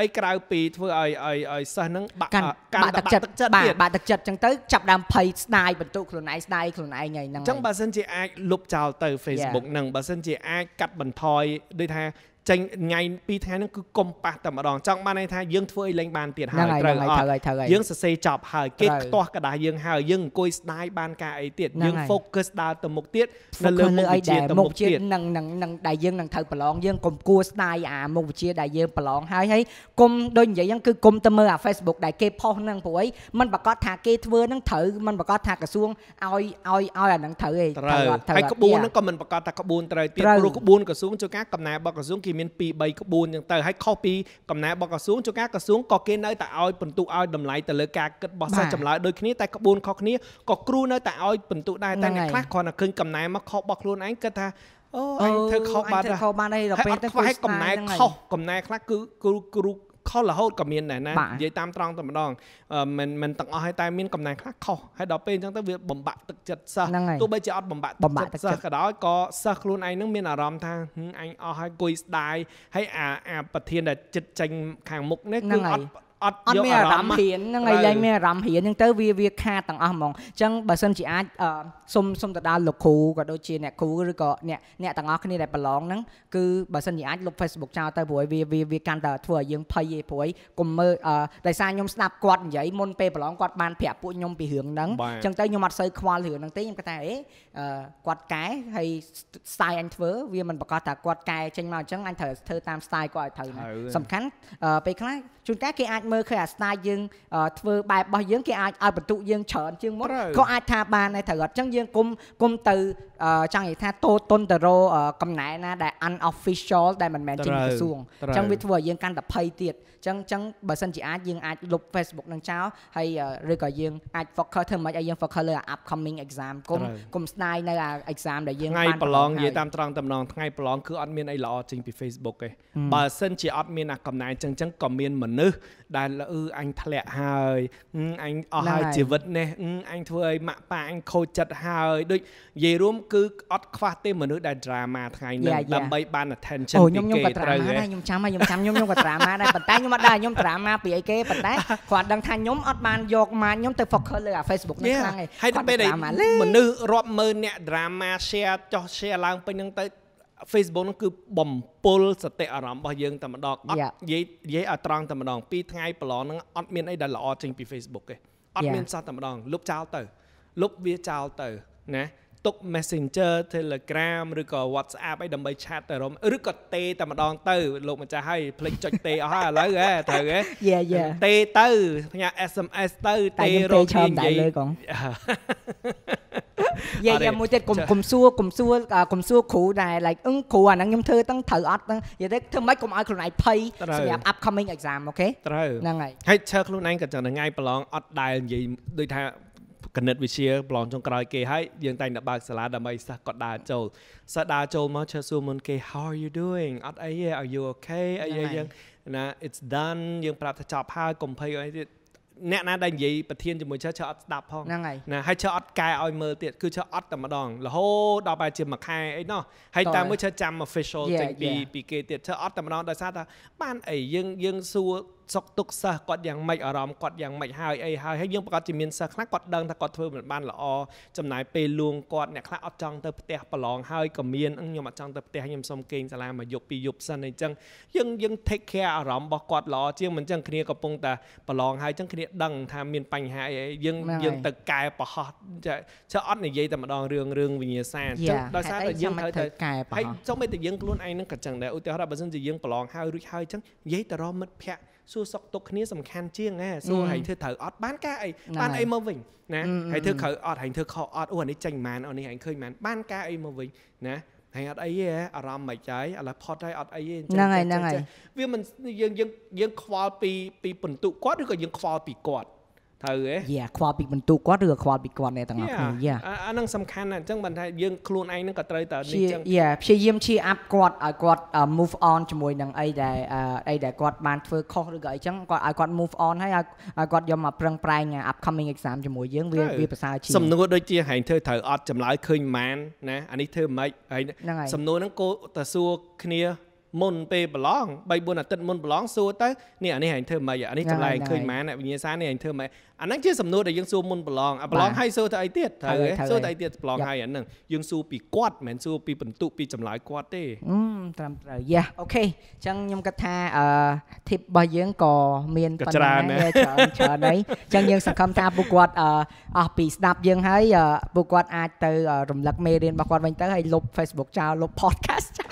B: អីក្រៅពីធ្វើឲ្យឲ្យឲ្យសិស្សហ្នឹងបាក់កាន់ទឹកចិត្តបាទប
A: ាក់ទឹកចិត្តចឹងទៅចាប់ដើមភ័យស្ដាយបន្ទុកខ្លួនឯងស្ដាយខ្លួនឯងហ្នឹងចឹងប
B: ើសិនជាអាចលុបចោលទៅ Facebook ហ្នឹងបើសិនជាអាចកាត់បន្ថយដូចថាចេញថ្ងៃ2ថ្ងៃហ្នឹងគឺកុំប៉ះតែម្ដងចង់បានន័យថាយើងធ្វើអីលេងបានទៀតហើយត្រូវអត់យើងសរសេរចប់ហើយគេខ្ទាស់กระดาษយើងហើយយើងអង្គុយស្ដាយបានការអីទៀតយើង focus ដើរទៅមុខទៀតនៅលើមុខវិជ្ជាទៅមុខទៀត
A: នឹងនឹងនឹងដែលយើងនឹងត្រូវប្រឡងយើងកុំគួស្ដាយអាមុខវិជ្ជាដែលយើងប្រឡងហើយហើយកុំដូចនិយាយហ្នឹងគឺកុំទៅមើលអា Facebook ដែលគេផុសហ្នឹងព្រោះអីมันប្រកាសថាគេធ្វើហ្នឹងត្រូវมันប្រកាសថាក្រសួងឲ្យឲ្យឲ្យអាហ្នឹងត្រូវឯងត្រូវហើយក្បួនហ្នឹង
B: ក៏មិនប្រកាសថាក្បួនត្រូវទៀតព្រោះក្បួនក្រសួងជួយការកំណែរបស់ក្រសួងគេគេមាន2 3ក្បួនអញ្ចឹងទៅហើយខុសពីកំណែរបស់ក្រសួងជួនកាលក្រសួងក៏គេនៅតែឲ្យពិន្ទុឲ្យតម្លៃទៅលើការគិតរបស់សិស្សចម្លើយដូចគ្នាតែក្បួនខុសគ្នាក៏គ្រូនៅតែឲ្យពិន្ទុដែរតែអ្នកខ្លះគ្រាន់តែឃើញកំណែមកខុសរបស់ខ្លួនឯងគិតថាអូអញធ្វើខុសបានធ្វើខុសបានហើយដល់ពេលទៅខ្វះកំណែខុសកំណែខ្លះគឺគ្រូគ្រូខុសរហូតក៏មានដែរណានិយាយតាមត្រង់តែម្ដងមិនមិនទាំងអស់ហើយតែមានកំណែខ្លះខុសហើយដល់ពេលអញ្ចឹងទៅវាបំបាក់ទឹកចិត្តសិស្សទោះបីជាអត់បំបាក់ទឹកចិត្តសិស្សក៏ដោយក៏សិស្សខ្លួនឯងនឹងមានអារម្មណ៍ថាអញអស់ហើយគួយស្ដាយហើយអាអាប្រធានដែលចិត្តចាញ់ខាងមុខនេះគឺអត់អត់យកអារម្មណ៍ហ៊ានហ្នឹងហើយលែងមា
A: នអារម្មណ៍ហ៊ានហ្នឹងទៅវាវាខាតទាំងអស់ហ្មងអញ្ចឹងបើសិនជាអាចសុំសុំទៅដល់លោកគ្រូក៏ដូចជាអ្នកគ្រូឬក៏អ្នកអ្នកទាំងអស់គ្នាដែលប្រឡងហ្នឹងគឺបើសិនជាអាចលុប Facebook ចោលទៅព្រោះវាវាវាកាន់តែធ្វើឲ្យយើងភ័យឯព្រួយកុំមើលដោយសារខ្ញុំស្ដាប់គាត់និយាយមុនពេលប្រឡងគាត់បានប្រាប់ពួកខ្ញុំពីរឿងហ្នឹងអញ្ចឹងទៅខ្ញុំអត់សូវខ្វល់រឿងហ្នឹងទេខ្ញុំគាត់ថាអេគាត់កែហើយស្ទាយអញធ្វើវាមិនប្រកាសថាគាត់កែចេញមកអញ្ចឹងអញត្រូវធ្វើតាមស្ទាយគាត់ឲ្យត្រូវណាសំខាន់ពេលខ្លះជួនកាលគេអាចមើលឃើញអាស្នាយើងធ្វើបែបរបស់យើងគេអាចឲ្យបន្ទុកយើងច្រើនជាងមុនក៏អាចថាបានដែរត្រូវអត់ចឹងយើងគុំគុំទៅចង់និយាយថាតូតុនតរោកំណែណាដែល unofficial ដែលមិនមែនជាក្រសួងចឹងវាធ្វើឲ្យយើងកាន់តែភ័យទៀតចឹងចឹងបើសិនជាអាចយើងអាចលុប Facebook នឹងចោលហើយឬក៏យើងអាច focus ធ្វើម៉េចឲ្យយើង focus លើ upcoming exam គុំគុំស្ដាយនៅ exam ដែលយើងបានប្រឡងនិយាយតាមត
B: ្រង់តំណងថ្ងៃប្រឡងគឺអត់មានអីល្អចេញពី Facebook ទេបើសិនជាអត់មានអាកំណែចឹងចឹងក៏មានមមនុស្សដែលអឺអញធ្លាក់ហើយអញអស់ហើយជីវិតនេះអញធ្វើឲ្យម៉ាក់ប៉ាអញខូចចិត្តហើយដូចនិយាយរួមគឺអត់ខ្វះទេមនុស្សដែល drama ថ្ងៃនេះដើម្បីបាន attention ពីគេត្រូវហ្នឹងខ្ញ
A: ុំចាំហើយខ្ញុំចាំខ្ញុំខ្ញុំក៏ drama ដែរប៉ុន្តែខ្ញុំអត់ដែរខ្ញុំ drama ពីអីគេប៉ុន្តែគាត់ដឹងថាខ្ញុំអត់បានយកមកខ្ញុំទៅ focus លើអា Facebook នេះខ្លាំងឯងហើយពេលដែលមនុ
B: ស្សរាប់ម៉ឺនអ្នក drama share ចុះ share ឡើងពេញហ្នឹងទៅ Facebook ហ្នឹងគឺ បំពុលសតិអារម្មណ៍របស់យើងតែម្ដងអត់និយាយនិយាយឲ្យត្រង់តែម្ដងពីថ្ងៃប្រឡងហ្នឹងអត់មានអីដែលល្អចេញពី Facebook ទេអត់មានសោះតែម្ដងលុបចោលទៅលុបវាចោលទៅណាទុក Messenger Telegram ឬក៏ WhatsApp អីដើម្បីឆាតទៅរំឬក៏ទេតែម្ដងទៅ លោកម្ចាស់ហើយភ្លេចចុចទេអស់ហើយឥឡូវហ៎ត្រូវហ៎ទេទៅផ្ញើ SMS ទៅទេរកនិយាយយាយយាមួយទៀតកុំកុំ
A: សួរកុំសួរកុំសួរគ្រូដែរ like អឹងគ្រូអាហ្នឹងខ្ញុំធ្វើទាំងត្រូវអត់ហ្នឹងនិយាយទៅធ្វើម៉េចកុំឲ្យខ្លួនឯងភ័យសម្រាប់ upcoming exam អូខេត្រូវហ្នឹងហើយ
B: ហើយឈើខ្លួនឯងក៏ចឹងថ្ងៃប្រឡងអត់ដែលនិយាយដូចថាគណិតវិទ្យាប្រឡងចុងក្រោយគេហើយយើងតែងតែបើកសាលាដើម្បីសិស្សគាត់ដើរចូលសិស្សដើរចូលមកឈើសួរមុនគេ how are you doing អត់អីទេ are you okay អីយើងណា it's done យើងប្រាប់ថាចប់ហើយកុំភ័យអីទៀតអ្នកណាដែលនិយាយប្រធានជាមួយឈើឈើអត់ស្ដាប់ផងហ្នឹងហើយណាហើយឈើអត់កែឲ្យមើលទៀតគឺឈើអត់តែម្ដងរហូតដល់បែរជាមួយខែអីណោះហើយតាមមើលឈើចាំ official ចេញពីពីគេទៀតឈើអត់តែម្ដងដោយសារថាបានអីយើងយើងសួរសុខទុក្ខសិស្សគាត់យ៉ាងម៉េចអារម្មណ៍គាត់យ៉ាងម៉េចហើយអីហើយហើយយើងប្រកាសជាមានសិស្សខ្លះគាត់ដឹងថាគាត់ធ្វើមិនបានល្អចំណាយពេលលួងគាត់អ្នកខ្លះអត់ចង់ទៅផ្ទះប្រឡងហើយក៏មានខ្ញុំអត់ចង់ទៅផ្ទះខ្ញុំសុំគេងសាលាមកយប់ពីយប់សិនអីចឹងយើងយើង take care អារម្មណ៍របស់គាត់ល្អជាងមិនចឹងគ្នាកំពុងតែប្រឡងហើយចឹងគ្នាដឹងថាមានបញ្ហាអីយើងយើងទៅកែប្រហោះចើអត់និយាយតែម្ដងរឿងរឿងវិញ្ញាសាចឹងដោយសារតែយើងត្រូវតែកែប្រហោះហើយចុះមិនតែយើងខ្លួនឯងនឹងក៏ចឹងដែរឧទាហរណ៍បើសិនជាយើងប្រឡងហើយរួចហើយចឹងនិយាយទៅរមិត្តភ័ក្ដិសួរសុកទុកគ្នាសំខាន់ជាងណាសួរហើយធ្វើត្រូវអត់បានការអីបានអីមកវិញណាហើយធ្វើត្រូវអត់ហើយធ្វើខកអត់អូអានេះចេញមិនអូនេះហើយឃើញមិនបានការអីមកវិញណាហើយអត់អីទេអារម្មណ៍មិនចាយឥឡូវផត់ហើយអត់អីទេហ្នឹងហើយហ្នឹងហើយវាមិនយើងយើងយើងខ្វល់ពីពីពិន្ទុគាត់ឬក៏យើងខ្វល់ពីគាត់ត្រូវហ៎យ
A: ៉ាខ្វល់ពីបន្ទូគាត់ឬខ្វល់ពីគាត់អ្នកទាំងអស់គ្នាយ៉ា
B: អានឹងសំខាន់ណាស់អញ្ចឹងបើថាយើងខ្លួនឯងនឹងក៏ត្រូវតើនេះអញ្ចឹងយ៉ា
A: ព្យាយាមឈីអាប់គាត់ឲ្យគាត់ move on ជាមួយនឹងអីដែលអីដែលគាត់បានធ្វើខុសឬក៏អីចឹងគាត់ឲ្យគាត់ move on ហើយឲ្យគាត់យកមកប្រឹងប្រែង upcoming exam ជាមួយយើងវាវាប្រសើរជាងសំណួ
B: រដូចជាហែងធ្វើត្រូវអត់ចម្លើយឃើញម៉ានណាអានេះធ្វើមិនហើយសំណួរហ្នឹងគោតសួរគ្នាមុនពេលប្រឡង3 4អាទិត្យមុនប្រឡងសួរទៅនេះអានេះឯងធ្វើម៉េចអានេះចម្លែងឃើញម៉ាអ្នកវិញ្ញាសានេះឯងធ្វើម៉េចអាហ្នឹងជាសំណួរដែលយើងសួរមុនប្រឡងអាប្រឡងហើយសួរទៅអីទៀតត្រូវសួរទៅអីទៀតប្រឡងហើយអាហ្នឹងយើងសួរពីគាត់មិនមែនសួរពីបន្ទុកពីចម្លើយគាត់ទេត្រឹមត្រូវ
A: យ៉ាអូខេអញ្ចឹងខ្ញុំគិតថាអឺ tip របស់យើងក៏មានប៉ុណ្ណាច្រើនច្រើនហើយអញ្ចឹងយើងសង្ឃឹមថាពួកគាត់អស់ពីស្ដាប់យើងហើយពួកគាត់ អាចទៅរំលឹកមេរៀនរបស់គាត់វិញទៅហើយលុប Facebook ចោលលុប podcast ចោល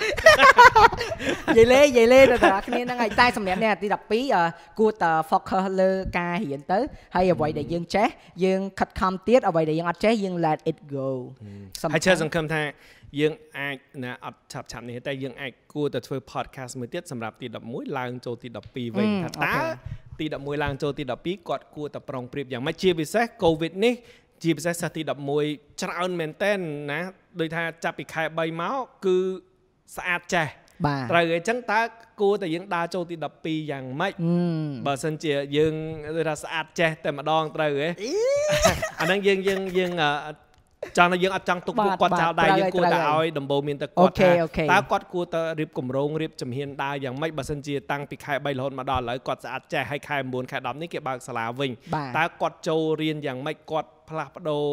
A: យាយលេយាយលេដល់តាគ្នាហ្នឹងហើយតែសម្រាប់នេះទី12គួរតែ focus លើការរៀនទៅហើយអ្វីដែលយើងចេះយើងខិតខំទៀតអ្វីដែលយើងអត់ចេះយើង let it go ហើយជឿសង្ឃ
B: ឹមថាយើងអាចណាអត់ឆាប់ឆាប់នេះតែយើងអាចគួរតែធ្វើ podcast មួយទៀតសម្រាប់ទី11ឡើងចូលទី12វិញថាតើទី11ឡើងចូលទី12គាត់គួរតែប្រុងប្រៀបយ៉ាងម៉េចជាពិសេស COVID នេះជាពិសេសសិស្សទី11ច្រើនមែនតែនណាដោយថាចាប់ពីខែ3មកគឺស្អាតចេះបាទត្រូវអញ្ចឹងតើគួរតែយើងដើរចូលទី12យ៉ាងម៉េចបើសិនជាយើងថាស្អាតចេះតែម្ដងត្រូវហ៎អាហ្នឹងយើងយើងយើងចង់តែយើងអត់ចង់ទុកពួកគាត់ចោលដែរយើងគួរតែឲ្យដំបូងមានតែគាត់ថាតើគាត់គួរតែរៀបកម្រងរៀបជំហានដើរយ៉ាងម៉េចបើសិនជាតាំងពីខែ3រហូតមកដល់ឥឡូវគាត់ស្អាតចេះហើយខែ9ខែ10នេះគេបើកសាលាវិញតើគាត់ចូលរៀនយ៉ាងម៉េចគាត់ផ្លាស់ប្ដូរ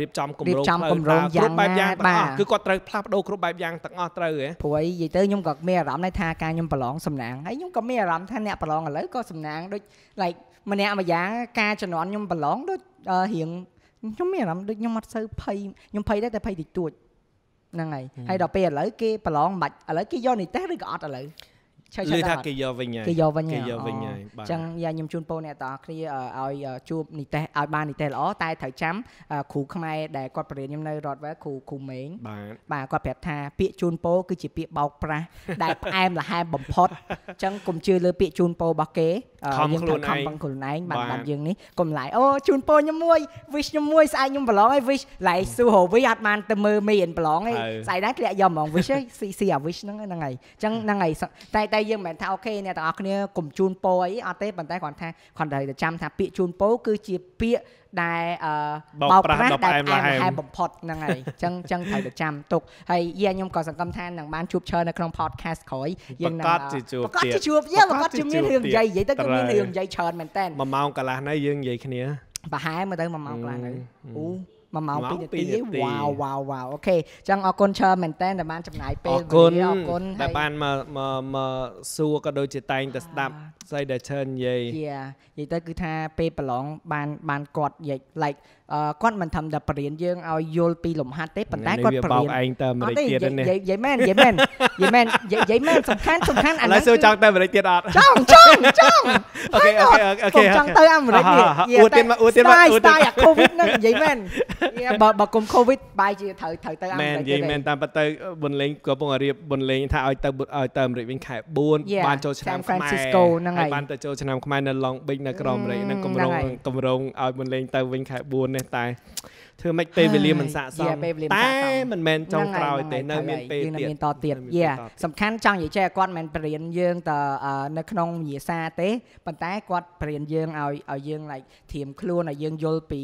B: រៀបចំគម្រោងផ្លូវការគ្រប់បែបយ៉ាងទាំងអស់គឺគាត់ត្រូវផ្លាស់ប្ដូរគ្រប់បែបយ៉ាងទាំងអស់ត្រូវហ៎
A: ព្រោះនិយាយទៅខ្ញុំក៏មានអារម្មណ៍ដែរថាការខ្ញុំប្រឡងសំណាងហើយខ្ញុំក៏មានអារម្មណ៍ថាអ្នកប្រឡងឥឡូវក៏សំណាងដូច like ម្នាក់មួយយ៉ាងការជំនន់ខ្ញុំប្រឡងដូចរៀងខ្ញុំមានអារម្មណ៍ដូចខ្ញុំអត់សូវភ័យខ្ញុំភ័យដែរតែភ័យតិចតួចហ្នឹងហើយហើយដល់ពេលឥឡូវគេប្រឡងមិនបាច់ឥឡូវគេយកនីតេសឬក៏អត់ឥឡូវឆៃឆៃថាគេយកវិញហើយគេយកវិញហើយគេយកវិញហើយបាទអញ្ចឹងយ៉ាខ្ញុំជូនពរអ្នកទាំងគ្នាឲ្យជួបនិទេសឲ្យបាននិទេសល្អតែត្រូវចាំគ្រូខ្មែរដែលគាត់បរៀនខ្ញុំនៅរតវែគ្រូគ្រូមេង បាទបាទគាត់ប្រាប់ថាពាក្យជូនពរគឺជាពាក្យបោកប្រាស់ដែលផ្អែមល្ហែមបំផុតអញ្ចឹងកុំជឿលើ ពាក្យជូនពររបស់គេយើងត្រូវខំបងខ្លួនឯងបានបានយើងនេះកុំឡាយអូជូនពរខ្ញុំមួយ wish ខ្ញុំមួយស្អែកខ្ញុំប្រឡងហើយ wish ឡាយស៊ូហូវីអត់បានទៅមើលមេនប្រឡងហើយស្អែកដែរធ្លាក់យកហ្មង wish ហើយស៊ីស៊ីអា wish ហ្នឹងហ្នឹងហើយអញ្ចឹងហ្នឹងហើយតែតែយើងមិនមែនថាអូខេអ្នកទាំងអស់គ្នាកុំជូនពោអីអត់ទេប៉ុន្តែគ្រាន់ថាគ្រាន់តែចាំថាពាក្យជូនពោគឺជាពាក្យដែលបោកប្រាស់ដែលអែមហែមបំផុតហ្នឹងហើយអញ្ចឹងអញ្ចឹងត្រូវតែចាំទុកហើយយាយខ្ញុំក៏សង្កឹមថានឹងបានជួបឈើនៅក្នុង podcast ក្រោយយើងនឹងប្រកាសជួបប្រកាសជួបយើងប្រកាសជាមានរឿងនិយាយនិយាយទៅគឺមានរឿងនិយាយច្រើនមែនតើមួ
B: យម៉ោងកន្លះនេះយើងនិយាយគ្នា
A: ប្រហែលមើលទៅមួយម៉ោងកន្លះទៅអូ1ម៉ោង2នាទីវ៉ាវវ៉ាវវ៉ាវអូខេអញ្ចឹងអរគុណច្រើនមែនតើដែលបានចំណាយពេលអរគុណអរគុណដែល
B: បានមកមកមកសួរក៏ដូចជាតែងតែស្ដាប់ស្អីដែលច្រើននិយាយនិយាយ
A: ទៅគឺថាពេលប្រឡងបានបានគាត់និយាយ like គាត់មិនធ្វើតែបរៀនយើងឲ្យយល់ពីលំហាត់ទេប៉ុន្តែគាត់បរៀនឯងទៅអាមេរិកទៀតនេះនិយាយមែននិយាយមែននិយាយមែននិយាយមែនសំខាន់សំខាន់អានេះសួរចង់ទៅអាមេរិកទៀតអ
B: ត់ចង់ចង់ចង់អូខេអូខេអូខេចង់ទៅអាមេរិកទៀតអួតទៀតមកអួតទៀតមកអួតទៀតអាកូវីដនឹងនិយាយមែនបើប
A: ើគុំកូវីដបាយជាត្រូវត្រូវទៅអាមេរិកទៀតមែននិយាយមែន
B: តាមពិតទៅប៊ុនលេងក៏ពងរៀបប៊ុនលេងថាឲ្យទៅឲ្យទៅអាមេរិកវិញខែ4បានចូលឆ្នាំខ្មែរហើយបានទៅចូលឆ្នាំខ្មែរនៅ Long Beach នៅក្រុមអាមេរិកនឹងកម្រងកម្រងឲ្យប៊ុនលេងទៅវិញខែ4នេះ得。ធ្វើម៉េចពេលវេលាមិនស័កសមតែមិនមែនចុងក្រោយទេនៅមានពេលទៀតមានតទៀតយា
A: សំខាន់ចង់និយាយចេះគាត់មិនមែនបរៀនយើងតនៅក្នុងវិសាទេប៉ុន្តែគាត់បរៀនយើងឲ្យឲ្យយើង like ធៀមខ្លួនឲ្យយើងយល់ពី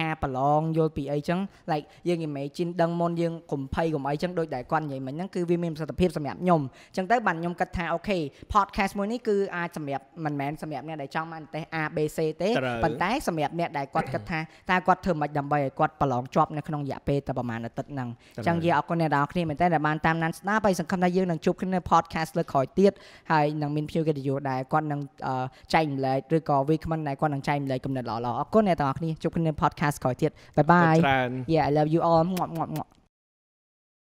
A: ការប្រឡងយល់ពីអីចឹង like យើង imagine ដឹងមុនយើងកុំភ័យកុំអីចឹងដូចដែលគាត់និយាយមិញហ្នឹងគឺវាមានប្រសិទ្ធភាពសម្រាប់ខ្ញុំចឹងទៅបានខ្ញុំគិតថាអូខេ podcast មួយនេះគឺអាចសម្រាប់មិនមែនសម្រាប់អ្នកដែលចង់បានប្រទេស A B C ទេប៉ុន្តែសម្រាប់អ្នកដែលគាត់គិតថាតើគាត់ធ្វើម៉េចដើម្បីឲ្យគាត់គាត់ប្រឡងជាប់នៅក្នុងរយៈពេលតែប្រហែលអាទិត្យហ្នឹងអញ្ចឹងយើងអរគុណអ្នកទាំងគ្នាមែនតើដែលបានតាមដានស្ដាប់ហើយសង្ឃឹមថាយើងនឹងជួបគ្នានៅ podcast លើកក្រោយទៀតហើយនឹងមានភ្ញៀវកិត្តិយសដែលគាត់នឹងចែកម្លែកឬក៏វាគ្មិនដែលគាត់នឹងចែកម្លែកគំនិតល្អៗអរគុណអ្នកទាំងគ្ន
B: ាជួបគ្នានៅ podcast ក្រោយទៀតបាយបាយ Yeah I love you all ងាប់ងាប់ងាប់